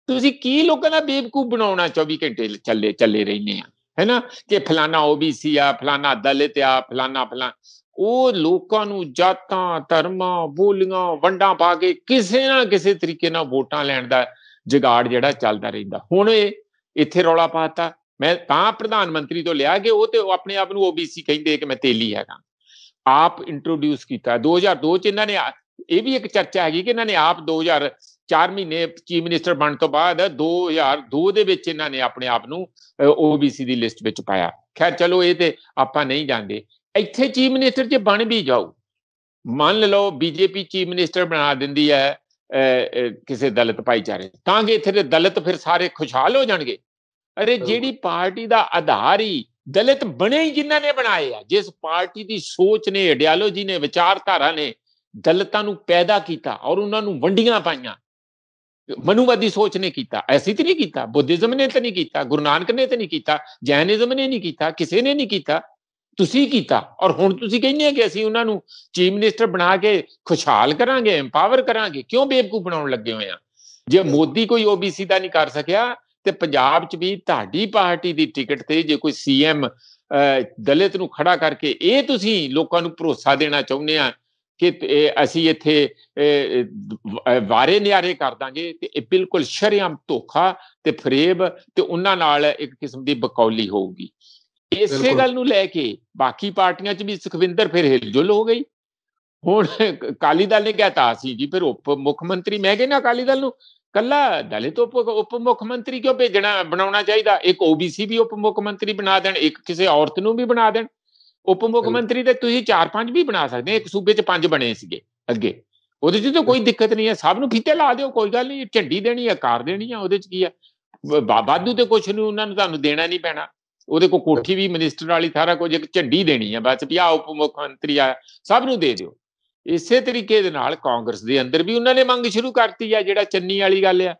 ਤੁਸੀਂ ਕੀ ਲੋਕਾਂ ਦਾ ਬੇਵਕੂਫ ਬਣਾਉਣਾ 24 ਘੰਟੇ ਚੱਲੇ ਚੱਲੇ ਰਹਿੰਦੇ ਆ ਹੈਨਾ ਕਿ ਫਲਾਣਾ OBC ਆ ਫਲਾਣਾ ਦਲਿਤ ਆ ਫਲਾਣਾ ਫਲਾਣਾ ਉਹ ਲੋਕਾਂ ਨੂੰ ਜਾਤਾਂ ਧਰਮਾਂ ਬੋਲੀਆਂ ਵੰਡਾਂ ਪਾ ਕੇ ਕਿਸੇ ਨਾ ਕਿਸੇ ਤਰੀਕੇ ਨਾਲ ਵੋਟਾਂ ਲੈਣ ਦਾ ਜਗਾੜ ਜਿਹੜਾ ਚੱਲਦਾ ਰਹਿੰਦਾ ਹੁਣ ਇਹ ਇੱਥੇ ਰੌਲਾ ਪਾਤਾ ਮੈਂ ਤਾਂ ਪ੍ਰਧਾਨ ਮੰਤਰੀ ਤੋਂ ਲਿਆ ਕਿ ਉਹ ਤੇ ਆਪਣੇ ਆਪ ਨੂੰ ਓਬੀਸੀ ਕਹਿੰਦੇ ਕਿ ਮੈਂ ਤੇਲੀ ਹੈਗਾ ਆਪ ਇੰਟਰੋਡਿਊਸ ਕੀਤਾ 2002 ਚ ਇਹਨਾਂ ਨੇ ਇਹ ਵੀ ਇੱਕ ਚਰਚਾ ਹੈਗੀ ਕਿ ਇਹਨਾਂ ਨੇ ਆਪ 2004 ਮਹੀਨੇ ਚੀਫ ਮਿਨਿਸਟਰ ਬਣਨ ਤੋਂ ਬਾਅਦ 2002 ਦੇ ਵਿੱਚ ਇਹਨਾਂ ਨੇ ਆਪਣੇ ਆਪ ਨੂੰ ਓਬੀਸੀ ਦੀ ਲਿਸਟ ਵਿੱਚ ਪਾਇਆ ਖੈਰ ਚਲੋ ਇਹ ਤੇ ਆਪਾਂ ਨਹੀਂ ਜਾਣਦੇ ਇੱਥੇ ਚੀਫ ਮਿਨਿਸਟਰ ਜੇ ਬਣ ਵੀ ਜਾਓ ਮੰਨ ਲਓ ਬੀਜੇਪੀ ਚੀਫ ਮਿਨਿਸਟਰ ਬਣਾ ਦਿੰਦੀ ਹੈ ਕਿਸੇ ਦਲਿਤ ਭਾਈਚਾਰੇ ਤਾਂ ਕਿ ਇੱਥੇ ਦੇ ਦਲਿਤ ਫਿਰ ਸਾਰੇ ਖੁਸ਼ਹਾਲ ਹੋ ਜਾਣਗੇ ਅਰੇ ਜਿਹੜੀ ਪਾਰਟੀ ਦਾ ਆਧਾਰ ਹੀ ਦਲਿਤ ਬਣੇ ਹੀ ਜਿਨ੍ਹਾਂ ਨੇ ਬਣਾਏ ਆ ਜਿਸ ਪਾਰਟੀ ਦੀ ਸੋਚ ਨੇ ਆਈਡੀਆਲੋਜੀ ਨੇ ਵਿਚਾਰਧਾਰਾ ਨੇ ਦਲਿਤਾਂ ਨੂੰ ਪੈਦਾ ਕੀਤਾ ਔਰ ਉਹਨਾਂ ਨੂੰ ਵੰਡੀਆਂ ਪਾਈਆਂ ਮਨੂਵਾਦੀ ਸੋਚ ਨੇ ਕੀਤਾ ਐਸੀ ਤੇ ਨਹੀਂ ਕੀਤਾ ਬੁੱਧਿਜ਼ਮ ਨੇ ਤੇ ਨਹੀਂ ਕੀਤਾ ਗੁਰੂ ਨਾਨਕ ਨੇ ਤੇ ਨਹੀਂ ਕੀਤਾ ਜੈਨਿਜ਼ਮ ਨੇ ਨਹੀਂ ਕੀਤਾ ਕਿਸੇ ਨੇ ਨਹੀਂ ਕੀਤਾ ਤੁਸੀਂ ਕੀਤਾ ਔਰ ਹੁਣ ਤੁਸੀਂ ਕਹਿੰਦੇ ਆ ਕਿ ਅਸੀਂ ਉਹਨਾਂ ਨੂੰ ਚੀਫ ਮਿਨਿਸਟਰ ਬਣਾ ਕੇ ਖੁਸ਼ਹਾਲ ਕਰਾਂਗੇ ਐਮਪਾਵਰ ਕਰਾਂਗੇ ਕਿਉਂ ਬੇਵਕੂਫ ਬਣਾਉਣ ਲੱਗੇ ਹੋਏ ਆ ਜੇ ਮੋਦੀ ਕੋਈ ਓਬੀਸੀ ਦਾ ਨਹੀਂ ਕਰ ਸਕਿਆ ਤੇ ਪੰਜਾਬ 'ਚ ਵੀ ਤੁਹਾਡੀ ਪਾਰਟੀ ਦੀ ਟਿਕਟ ਤੇ ਜੇ ਕੋਈ ਸੀਐਮ ਦਲਿਤ ਨੂੰ ਖੜਾ ਕਰਕੇ ਇਹ ਤੁਸੀਂ ਲੋਕਾਂ ਨੂੰ ਭਰੋਸਾ ਦੇਣਾ ਚਾਹੁੰਦੇ ਆ ਕਿ ਅਸੀਂ ਇੱਥੇ ਵਾਰੇ ਨਿਆਰੇ ਕਰ ਦਾਂਗੇ ਤੇ ਇਹ ਬਿਲਕੁਲ ਸ਼ਰਿਆਮ ਧੋਖਾ ਤੇ ਫਰੇਬ ਤੇ ਉਹਨਾਂ ਨਾਲ ਇੱਕ ਕਿਸਮ ਦੀ ਬਕੌਲੀ ਹੋਊਗੀ ਇਸੇ ਗੱਲ ਨੂੰ ਲੈ ਕੇ ਬਾਕੀ ਪਾਰਟੀਆਂ 'ਚ ਵੀ ਸੁਖਵਿੰਦਰ ਫਿਰ ਹਿਲਜੁਲ ਹੋ ਗਈ ਹੁਣ ਕਾਲੀ ਦਲ ਨੇ ਕਹਤਾ ਸੀ ਜੀ ਫਿਰ ਉਪ ਮੁੱਖ ਮੰਤਰੀ ਮੈਂ ਕਹਿੰਦਾ ਕਾਲੀ ਦਲ ਨੂੰ ਕੱਲਾ ਦਲਿਤ ਉਪ ਉਪ ਮੁੱਖ ਮੰਤਰੀ ਕਿਉਂ ਭੇਜਣਾ ਬਣਾਉਣਾ ਚਾਹੀਦਾ ਇੱਕ ਓਬੀਸੀ ਵੀ ਉਪ ਮੁੱਖ ਮੰਤਰੀ ਬਣਾ ਦੇਣ ਇੱਕ ਕਿਸੇ ਔਰਤ ਨੂੰ ਵੀ ਬਣਾ ਦੇਣ ਉਪ ਮੁੱਖ ਮੰਤਰੀ ਤੇ ਤੁਸੀਂ 4-5 ਵੀ ਬਣਾ ਸਕਦੇ ਇੱਕ ਸੂਬੇ 'ਚ 5 ਬਣੇ ਸੀਗੇ ਅੱਗੇ ਉਹਦੇ 'ਚ ਤਾਂ ਕੋਈ ਦਿੱਕਤ ਨਹੀਂ ਹੈ ਸਭ ਨੂੰ ਫੀਤੇ ਲਾ ਦਿਓ ਕੋਈ ਗੱਲ ਨਹੀਂ ਝੰਡੀ ਦੇਣੀ ਹੈ ਕਾਰ ਦੇਣੀ ਹੈ ਉਹਦੇ 'ਚ ਕੀ ਹੈ ਵਾਧੂ ਤੇ ਕੁਛ ਨਹੀਂ ਉਹਨਾਂ ਨੂੰ ਤੁਹਾਨੂੰ ਦੇਣਾ ਨਹੀਂ ਪੈਣਾ ਉਹਦੇ ਕੋ ਕੋਠੀ ਵੀ ਮਿਨਿਸਟਰ ਵਾਲੀ ਸਾਰਾ ਕੁਝ ਇੱਕ ਝੰਡੀ ਦੇਣੀ ਆ ਬਸ ਵੀ ਆ ਉਪ ਮੁੱਖ ਮੰਤਰੀ ਆ ਸਭ ਨੂੰ ਦੇ ਦਿਓ ਇਸੇ ਤਰੀਕੇ ਦੇ ਨਾਲ ਕਾਂਗਰਸ ਦੇ ਅੰਦਰ ਵੀ ਉਹਨਾਂ ਨੇ ਮੰਗ ਸ਼ੁਰੂ ਕਰਤੀ ਆ ਜਿਹੜਾ ਚੰਨੀ ਵਾਲੀ ਗੱਲ ਆ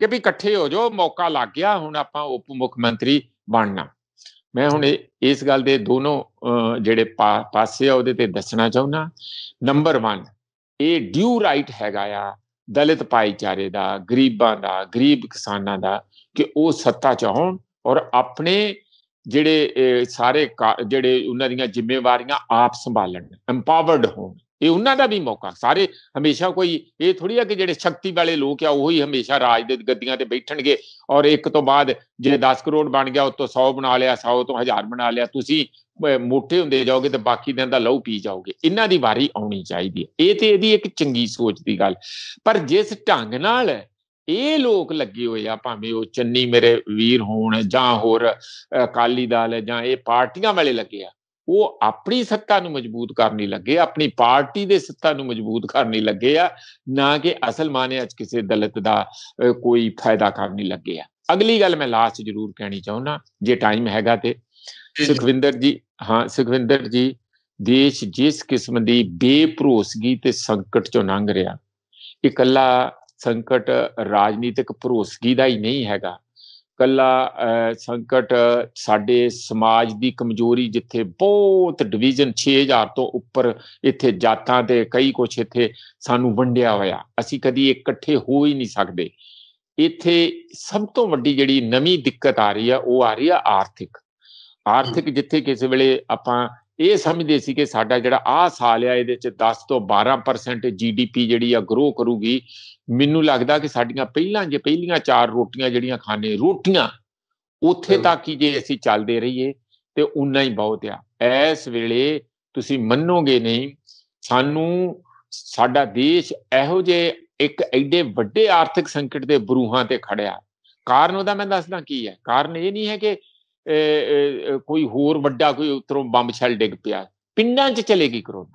ਕਿ ਵੀ ਇਕੱਠੇ ਹੋ ਜਾਓ ਮੌਕਾ ਲੱਗ ਗਿਆ ਹੁਣ ਆਪਾਂ ਉਪ ਮੁੱਖ ਮੰਤਰੀ ਬਣਨਾ ਮੈਂ ਹੁਣ ਇਸ ਗੱਲ ਦੇ ਦੋਨੋਂ ਜਿਹੜੇ ਪਾਸੇ ਆ ਉਹਦੇ ਤੇ ਦੱਸਣਾ ਚਾਹੁੰਦਾ ਨੰਬਰ 1 ਇਹ ਡਿਊ ਰਾਈਟ ਹੈਗਾ ਆ ਦਲਿਤ ਭਾਈਚਾਰੇ ਦਾ ਗਰੀਬਾਂ ਦਾ ਗਰੀਬ ਕਿਸਾਨਾਂ ਦਾ ਕਿ ਉਹ ਸੱਤਾ ਚ ਹੋਣ ਔਰ ਆਪਣੇ ਜਿਹੜੇ ਸਾਰੇ ਜਿਹੜੇ ਉਹਨਾਂ ਦੀਆਂ ਜ਼ਿੰਮੇਵਾਰੀਆਂ ਆਪ ਸੰਭਾਲਣ ਐਮਪਾਵਰਡ ਹੋਣ ਇਹ ਉਹਨਾਂ ਦਾ ਵੀ ਮੌਕਾ ਸਾਰੇ ਹਮੇਸ਼ਾ ਕੋਈ ਇਹ ਥੋੜੀ ਆ ਕਿ ਜਿਹੜੇ ਸ਼ਕਤੀ ਵਾਲੇ ਲੋਕ ਆ ਉਹੀ ਹਮੇਸ਼ਾ ਰਾਜ ਦੇ ਗੱਦੀਆਂ ਤੇ ਬੈਠਣਗੇ ਔਰ ਇੱਕ ਤੋਂ ਬਾਅਦ ਜੇ 10 ਕਰੋੜ ਬਣ ਗਿਆ ਉਸ ਤੋਂ 100 ਬਣਾ ਲਿਆ 100 ਤੋਂ 1000 ਬਣਾ ਲਿਆ ਤੁਸੀਂ ਮੋਟੇ ਹੁੰਦੇ ਜਾਓਗੇ ਤੇ ਬਾਕੀ ਦਿਨ ਦਾ ਲਹੂ ਪੀ ਜਾਓਗੇ ਇਹਨਾਂ ਦੀ ਵਾਰੀ ਆਉਣੀ ਚਾਹੀਦੀ ਹੈ ਇਹ ਤੇ ਇਹਦੀ ਇੱਕ ਚੰਗੀ ਸੋਚ ਦੀ ਗੱਲ ਪਰ ਜਿਸ ਢੰਗ ਨਾਲ ਇਹ ਲੋਕ ਲੱਗੇ ਹੋਏ ਆ ਭਾਵੇਂ ਉਹ ਚੰਨੀ ਮੇਰੇ ਵੀਰ ਹੋਣ ਜਾਂ ਹੋਰ ਅਕਾਲੀ ਦਲ ਜਾਂ ਇਹ ਪਾਰਟੀਆਂ ਵਾਲੇ ਲੱਗੇ ਆ ਉਹ ਆਪਣੀ ਸੱਤਾ ਨੂੰ ਮਜ਼ਬੂਤ ਕਰਨ ਲਈ ਲੱਗੇ ਆਪਣੀ ਪਾਰਟੀ ਦੇ ਸੱਤਾ ਨੂੰ ਮਜ਼ਬੂਤ ਕਰਨ ਲਈ ਲੱਗੇ ਆ ਨਾ ਕਿ ਅਸਲ ਮਾਨੇ ਅੱਜ ਕਿਸੇ ਦਲਿਤ ਦਾ ਕੋਈ ਫਾਇਦਾ ਕਰਨ ਲਈ ਲੱਗੇ ਆ ਅਗਲੀ ਗੱਲ ਮੈਂ ਲਾਸਟ ਜ਼ਰੂਰ ਕਹਿਣੀ ਚਾਹੁੰਦਾ ਜੇ ਟਾਈਮ ਹੈਗਾ ਤੇ ਸੁਖਵਿੰਦਰ ਜੀ ਹਾਂ ਸੁਖਵਿੰਦਰ ਜੀ ਦੇਸ਼ ਜਿਸ ਕਿਸਮ ਦੀ ਬੇਪਰੋਸਗੀ ਤੇ ਸੰਕਟ ਚੋਂ ਲੰਘ ਰਿਹਾ ਇਕੱਲਾ ਸੰਕਟ ਰਾਜਨੀਤਿਕ ਭਰੋਸਗੀ ਦਾ ਹੀ ਨਹੀਂ ਹੈਗਾ ਕੱਲਾ ਸੰਕਟ ਸਾਡੇ ਸਮਾਜ ਦੀ ਕਮਜ਼ੋਰੀ ਜਿੱਥੇ ਬਹੁਤ ਡਿਵੀਜ਼ਨ 6000 ਤੋਂ ਉੱਪਰ ਇੱਥੇ ਜਾਤਾਂ ਦੇ ਕਈ ਕੁਛ ਇੱਥੇ ਸਾਨੂੰ ਵੰਡਿਆ ਹੋਇਆ ਅਸੀਂ ਕਦੀ ਇਕੱਠੇ ਹੋ ਹੀ ਨਹੀਂ ਸਕਦੇ ਇੱਥੇ ਸਭ ਤੋਂ ਵੱਡੀ ਜਿਹੜੀ ਨਵੀਂ ਦਿੱਕਤ ਆ ਰਹੀ ਆ ਉਹ ਆ ਰਹੀ ਆ ਆਰਥਿਕ ਆਰਥਿਕ ਜਿੱਥੇ ਕਿਸੇ ਵੇਲੇ ਆਪਾਂ ਇਹ ਸਮਝਦੇ ਸੀ ਕਿ ਸਾਡਾ ਜਿਹੜਾ ਆਹ ਸਾਲ ਆ ਇਹਦੇ ਚ 10 ਤੋਂ 12% ਜੀਡੀਪੀ ਜਿਹੜੀ ਆ ਗਰੋ ਕਰੂਗੀ ਮੈਨੂੰ ਲੱਗਦਾ ਕਿ ਸਾਡੀਆਂ ਪਹਿਲਾਂ ਜੇ ਪਹਿਲੀਆਂ ਚਾਰ ਰੋਟੀਆਂ ਜਿਹੜੀਆਂ ਖਾਣੇ ਰੋਟੀਆਂ ਉੱਥੇ ਤੱਕ ਹੀ ਜੇ ਅਸੀਂ ਚੱਲਦੇ ਰਹੀਏ ਤੇ ਉਨਾ ਹੀ ਬਹੁਤ ਆ ਇਸ ਵੇਲੇ ਤੁਸੀਂ ਮੰਨੋਗੇ ਨਹੀਂ ਸਾਨੂੰ ਸਾਡਾ ਦੇਸ਼ ਇਹੋ ਜੇ ਇੱਕ ਐਡੇ ਵੱਡੇ ਆਰਥਿਕ ਸੰਕਟ ਦੇ ਬਰੂਹਾਂ ਤੇ ਖੜਿਆ ਕਾਰਨ ਉਹਦਾ ਮੈਂ ਦੱਸਦਾ ਕੀ ਹੈ ਕਾਰਨ ਇਹ ਨਹੀਂ ਹੈ ਕਿ ਕੋਈ ਹੋਰ ਵੱਡਾ ਕੋਈ ਉਤਰੋਂ ਬੰਬ ਛੱਲ ਡਿੱਗ ਪਿਆ ਪਿੰਡਾਂ 'ਚ ਚਲੇਗੀ ਕਰੋਨਾ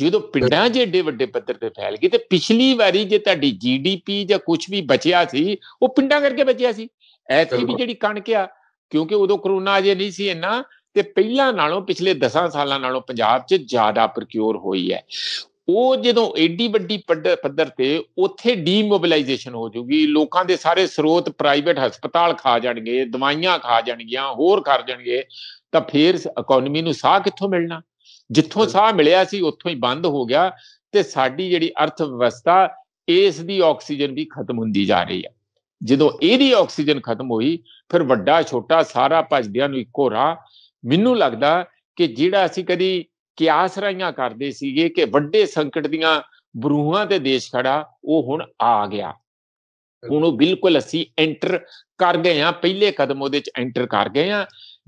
ਜਦੋਂ ਪਿੰਡਾਂ 'ਚ ਏਡੇ ਵੱਡੇ ਪੱਧਰ ਤੇ ਫੈਲ ਗਈ ਤੇ ਪਿਛਲੀ ਵਾਰੀ ਜੇ ਤੁਹਾਡੀ ਜੀਡੀਪੀ ਜਾਂ ਕੁਝ ਵੀ ਬਚਿਆ ਸੀ ਉਹ ਪਿੰਡਾਂ ਕਰਕੇ ਬਚਿਆ ਸੀ ਐਸੀ ਵੀ ਜਿਹੜੀ ਕਣਕ ਆ ਕਿਉਂਕਿ ਉਦੋਂ ਕਰੋਨਾ ਅਜੇ ਨਹੀਂ ਸੀ ਇੰਨਾ ਤੇ ਪਹਿਲਾਂ ਨਾਲੋਂ ਪਿਛਲੇ 10 ਸਾਲਾਂ ਨਾਲੋਂ ਪੰਜਾਬ 'ਚ ਜ਼ਿਆਦਾ ਪ੍ਰਕਿਉਰ ਹੋਈ ਹੈ ਉਹ ਜਦੋਂ ਏਡੀ ਵੱਡੀ ਪੱਧਰ ਤੇ ਉੱਥੇ ਡੀਮੋਬਿਲਾਈਜੇਸ਼ਨ ਹੋ ਜੂਗੀ ਲੋਕਾਂ ਦੇ ਸਾਰੇ ਸਰੋਤ ਪ੍ਰਾਈਵੇਟ ਹਸਪਤਾਲ ਖਾ ਜਾਣਗੇ ਦਵਾਈਆਂ ਖਾ ਜਾਣਗੀਆਂ ਹੋਰ ਕਰ ਜਾਣਗੇ ਤਾਂ ਫੇਰ ਇਕਨੋਮੀ ਨੂੰ ਸਾਹ ਕਿੱਥੋਂ ਮਿਲਣਾ ਜਿੱਥੋਂ ਸਾਹ ਮਿਲਿਆ ਸੀ ਉੱਥੋਂ ਹੀ ਬੰਦ ਹੋ ਗਿਆ ਤੇ ਸਾਡੀ ਜਿਹੜੀ ਅਰਥ ਵਿਵਸਥਾ ਇਸ ਦੀ ਆਕਸੀਜਨ ਵੀ ਖਤਮ ਹੁੰਦੀ ਜਾ ਰਹੀ ਹੈ ਜਦੋਂ ਇਹਦੀ ਆਕਸੀਜਨ ਖਤਮ ਹੋਈ ਫਿਰ ਵੱਡਾ ਛੋਟਾ ਸਾਰਾ ਭਜਦਿਆਂ ਨੂੰ ਇੱਕੋ ਰਾਹ ਮੈਨੂੰ ਲੱਗਦਾ ਕਿ ਜਿਹੜਾ ਅਸੀਂ ਕਦੀ ਕਿ ਰਾਈਆਂ ਕਰਦੇ ਸੀਗੇ ਕਿ ਵੱਡੇ ਸੰਕਟ ਦੀਆਂ ਬਰੂਹਾਂ ਤੇ ਦੇਸ਼ ਖੜਾ ਉਹ ਹੁਣ ਆ ਗਿਆ ਹੁਣ ਉਹ ਬਿਲਕੁਲ ਅਸੀਂ ਐਂਟਰ ਕਰ ਗਏ ਆ ਪਹਿਲੇ ਕਦਮ ਉਹਦੇ ਚ ਐਂਟਰ ਕਰ ਗਏ ਆ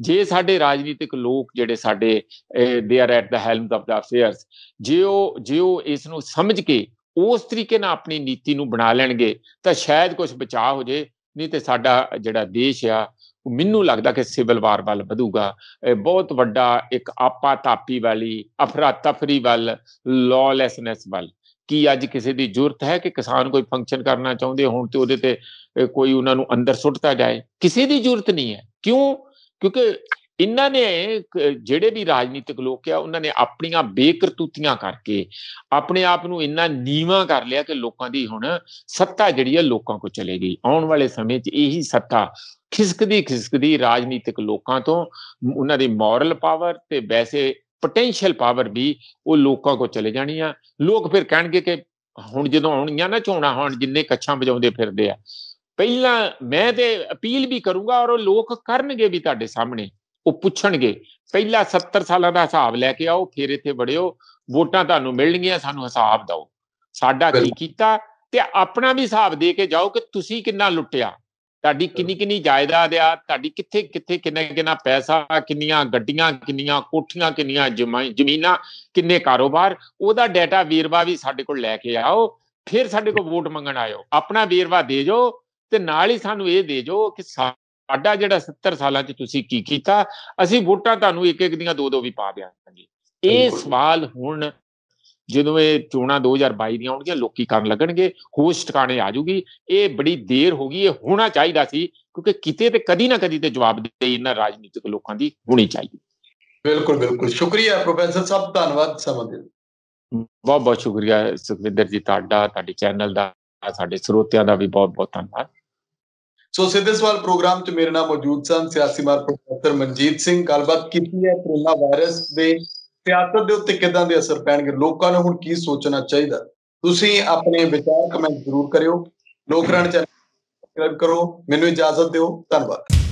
ਜੇ ਸਾਡੇ ਰਾਜਨੀਤਿਕ ਲੋਕ ਜਿਹੜੇ ਸਾਡੇ they are at the helm of the affairs ਜੇ ਉਹ ਜੇ ਉਹ ਇਸ ਨੂੰ ਸਮਝ ਕੇ ਉਸ ਤਰੀਕੇ ਨਾਲ ਆਪਣੀ ਨੀਤੀ ਨੂੰ ਬਣਾ ਲੈਣਗੇ ਤਾਂ ਸ਼ਾਇਦ ਕੁਝ ਬਚਾਅ ਹੋ ਜੇ ਨਹੀਂ ਤੇ ਸਾਡਾ ਜਿਹੜਾ ਦੇਸ਼ ਆ ਮੈਨੂੰ ਲੱਗਦਾ ਕਿ ਸਿਵਲ ਵਾਰ ਵੱਲ ਵਧੂਗਾ ਬਹੁਤ ਵੱਡਾ ਇੱਕ ਆਪਾ ਤਾਪੀ ਵਾਲੀ ਅਫਰਾ ਤਫਰੀ ਵੱਲ ਲਾਲੈਸਨੈਸ ਵੱਲ ਕੀ ਅੱਜ ਕਿਸੇ ਦੀ ਜ਼ਰੂਰਤ ਹੈ ਕਿ ਕਿਸਾਨ ਕੋਈ ਫੰਕਸ਼ਨ ਕਰਨਾ ਚਾਹੁੰਦੇ ਹੋਣ ਤੇ ਉਹਦੇ ਤੇ ਕੋਈ ਉਹਨਾਂ ਨੂੰ ਅੰਦਰ ਸੁੱਟਦਾ ਜਾਏ ਕਿਸੇ ਦੀ ਜ਼ਰੂਰਤ ਨਹੀਂ ਹੈ ਕਿਉਂ ਕਿਉਂਕਿ ਇਹਨਾਂ ਨੇ ਜਿਹੜੇ ਵੀ ਰਾਜਨੀਤਿਕ ਲੋਕ ਆ ਉਹਨਾਂ ਨੇ ਆਪਣੀਆਂ ਬੇਕਰਤੂਤੀਆਂ ਕਰਕੇ ਆਪਣੇ ਆਪ ਨੂੰ ਇੰਨਾ ਨੀਵਾ ਕਰ ਲਿਆ ਕਿ ਲੋਕਾਂ ਦੀ ਹੁਣ ਸੱਤਾ ਜਿਹੜੀ ਹੈ ਲੋਕਾਂ ਕੋ ਚਲੇ ਗਈ ਆਉਣ ਵਾਲੇ ਸਮੇਂ 'ਚ ਇਹੀ ਸੱਤਾ ਖਿਸਕਦੀ ਖਿਸਕਦੀ ਰਾਜਨੀਤਿਕ ਲੋਕਾਂ ਤੋਂ ਉਹਨਾਂ ਦੀ ਮੋਰਲ ਪਾਵਰ ਤੇ ਵੈਸੇ ਪੋਟੈਂਸ਼ੀਅਲ ਪਾਵਰ ਵੀ ਉਹ ਲੋਕਾਂ ਕੋ ਚਲੇ ਜਾਣੀ ਆ ਲੋਕ ਫਿਰ ਕਹਿਣਗੇ ਕਿ ਹੁਣ ਜਦੋਂ ਆਉਣੀਆਂ ਨਾ ਚੋਣਾਂ ਹੋਣ ਜਿੰਨੇ ਕੱਛਾਂ ਵਜਾਉਂਦੇ ਫਿਰਦੇ ਆ ਪਹਿਲਾਂ ਮੈਂ ਤੇ ਅਪੀਲ ਵੀ ਕਰੂੰਗਾ ਔਰ ਉਹ ਲੋਕ ਕਰਨਗੇ ਵੀ ਤੁਹਾਡੇ ਸਾਹਮਣੇ ਉਹ ਪੁੱਛਣਗੇ ਪਹਿਲਾ 70 ਸਾਲਾਂ ਦਾ ਹਿਸਾਬ ਲੈ ਕੇ ਆਓ ਫਿਰ ਇੱਥੇ ਵੜਿਓ ਵੋਟਾਂ ਤੁਹਾਨੂੰ ਮਿਲਣਗੀਆਂ ਸਾਨੂੰ ਹਿਸਾਬ ਦਿਓ ਸਾਡਾ ਕੀ ਕੀਤਾ ਤੇ ਆਪਣਾ ਵੀ ਹਿਸਾਬ ਦੇ ਕੇ ਜਾਓ ਕਿ ਤੁਸੀਂ ਕਿੰਨਾ ਲੁੱਟਿਆ ਤੁਹਾਡੀ ਕਿੰਨੀ ਕਿੰਨੀ ਜਾਇਦਾਦ ਆ ਤੁਹਾਡੀ ਕਿੱਥੇ ਕਿੱਥੇ ਕਿੰਨਾ ਕਿੰਨਾ ਪੈਸਾ ਕਿੰਨੀਆਂ ਗੱਡੀਆਂ ਕਿੰਨੀਆਂ ਕੋਠੀਆਂ ਕਿੰਨੀਆਂ ਜ਼ਮੀਨਾਂ ਕਿੰਨੇ ਕਾਰੋਬਾਰ ਉਹਦਾ ਡਾਟਾ ਵੀਰਵਾ ਵੀ ਸਾਡੇ ਕੋਲ ਲੈ ਕੇ ਆਓ ਫਿਰ ਸਾਡੇ ਕੋਲ ਵੋਟ ਮੰਗਣ ਆਇਓ ਆਪਣਾ ਵੀਰਵਾ ਦੇ ਜੋ ਤੇ ਨਾਲ ਹੀ ਸਾਨੂੰ ਇਹ ਦੇ ਜੋ ਕਿ ਸਾਡਾ ਜਿਹੜਾ 70 ਸਾਲਾਂ 'ਚ ਤੁਸੀਂ ਕੀ ਕੀਤਾ ਅਸੀਂ ਵੋਟਾਂ ਤੁਹਾਨੂੰ ਇੱਕ ਇੱਕ ਦੀਆਂ ਦੋ ਦੋ ਵੀ ਪਾ ਦਿਆਂਗੇ ਇਹ ਸਵਾਲ ਹੁਣ ਜਦੋਂ ਇਹ ਚੋਣਾਂ 2022 ਦੀਆਂ ਆਉਣਗੀਆਂ ਲੋਕੀ ਕਰਨ ਲੱਗਣਗੇ ਹੋਸ਼ ਟਿਕਾਣੇ ਆ ਜੂਗੀ ਇਹ ਬੜੀ ਦੇਰ ਹੋ ਗਈ ਇਹ ਹੋਣਾ ਚਾਹੀਦਾ ਸੀ ਕਿਉਂਕਿ ਕਿਤੇ ਤੇ ਕਦੀ ਨਾ ਕਦੀ ਤੇ ਜਵਾਬ ਦੇ ਇਹਨਾਂ ਰਾਜਨੀਤਿਕ ਲੋਕਾਂ ਦੀ ਹੋਣੀ ਚਾਹੀਦੀ ਬਿਲਕੁਲ ਬਿਲਕੁਲ ਸ਼ੁਕਰੀਆ ਪ੍ਰੋਫੈਸਰ ਸਾਹਿਬ ਧੰਨਵਾਦ ਸਮਾਂ ਦੇ ਬਹੁਤ ਬਹੁਤ ਸ਼ੁਕਰੀਆ ਸੁਖਵਿੰਦਰ ਜੀ ਤੁਹਾਡਾ ਤੁਹਾਡੇ ਚੈਨਲ ਦਾ ਸਾਡੇ ਸਰੋਤਿਆਂ ਦਾ ਵੀ ਬਹੁਤ ਬਹੁਤ ਧੰਨਵਾਦ ਸੋ ਸਿੱਧੇ ਸਵਾਲ ਪ੍ਰੋਗਰਾਮ 'ਚ ਮੇਰੇ ਨਾਲ ਮੌਜੂਦ ਸਨ ਸਿਆਸੀ ਮਾਰ ਪ੍ਰੋਫੈਸਰ ਮਨਜੀਤ ਸਿੰਘ ਗੱਲਬਾਤ ਕੀਤੀ ਹੈ ਕੋਰੋਨਾ ਵਾਇਰਸ ਦੇ ਸਿਆਸਤ ਦੇ ਉੱਤੇ ਕਿਦਾਂ ਦੇ ਅਸਰ ਪੈਣਗੇ ਲੋਕਾਂ ਨੂੰ ਹੁਣ ਕੀ ਸੋਚਣਾ ਚਾਹੀਦਾ ਤੁਸੀਂ ਆਪਣੇ ਵਿਚਾਰ ਕਮੈਂਟ ਜ਼ਰੂਰ ਕਰਿਓ ਲੋਕਰਨ ਚੈਨਲ ਸਬਸਕ੍ਰਾਈਬ ਕਰੋ ਮੈਨੂੰ ਇਜਾਜ਼ਤ ਦਿਓ ਧੰਨਵਾਦ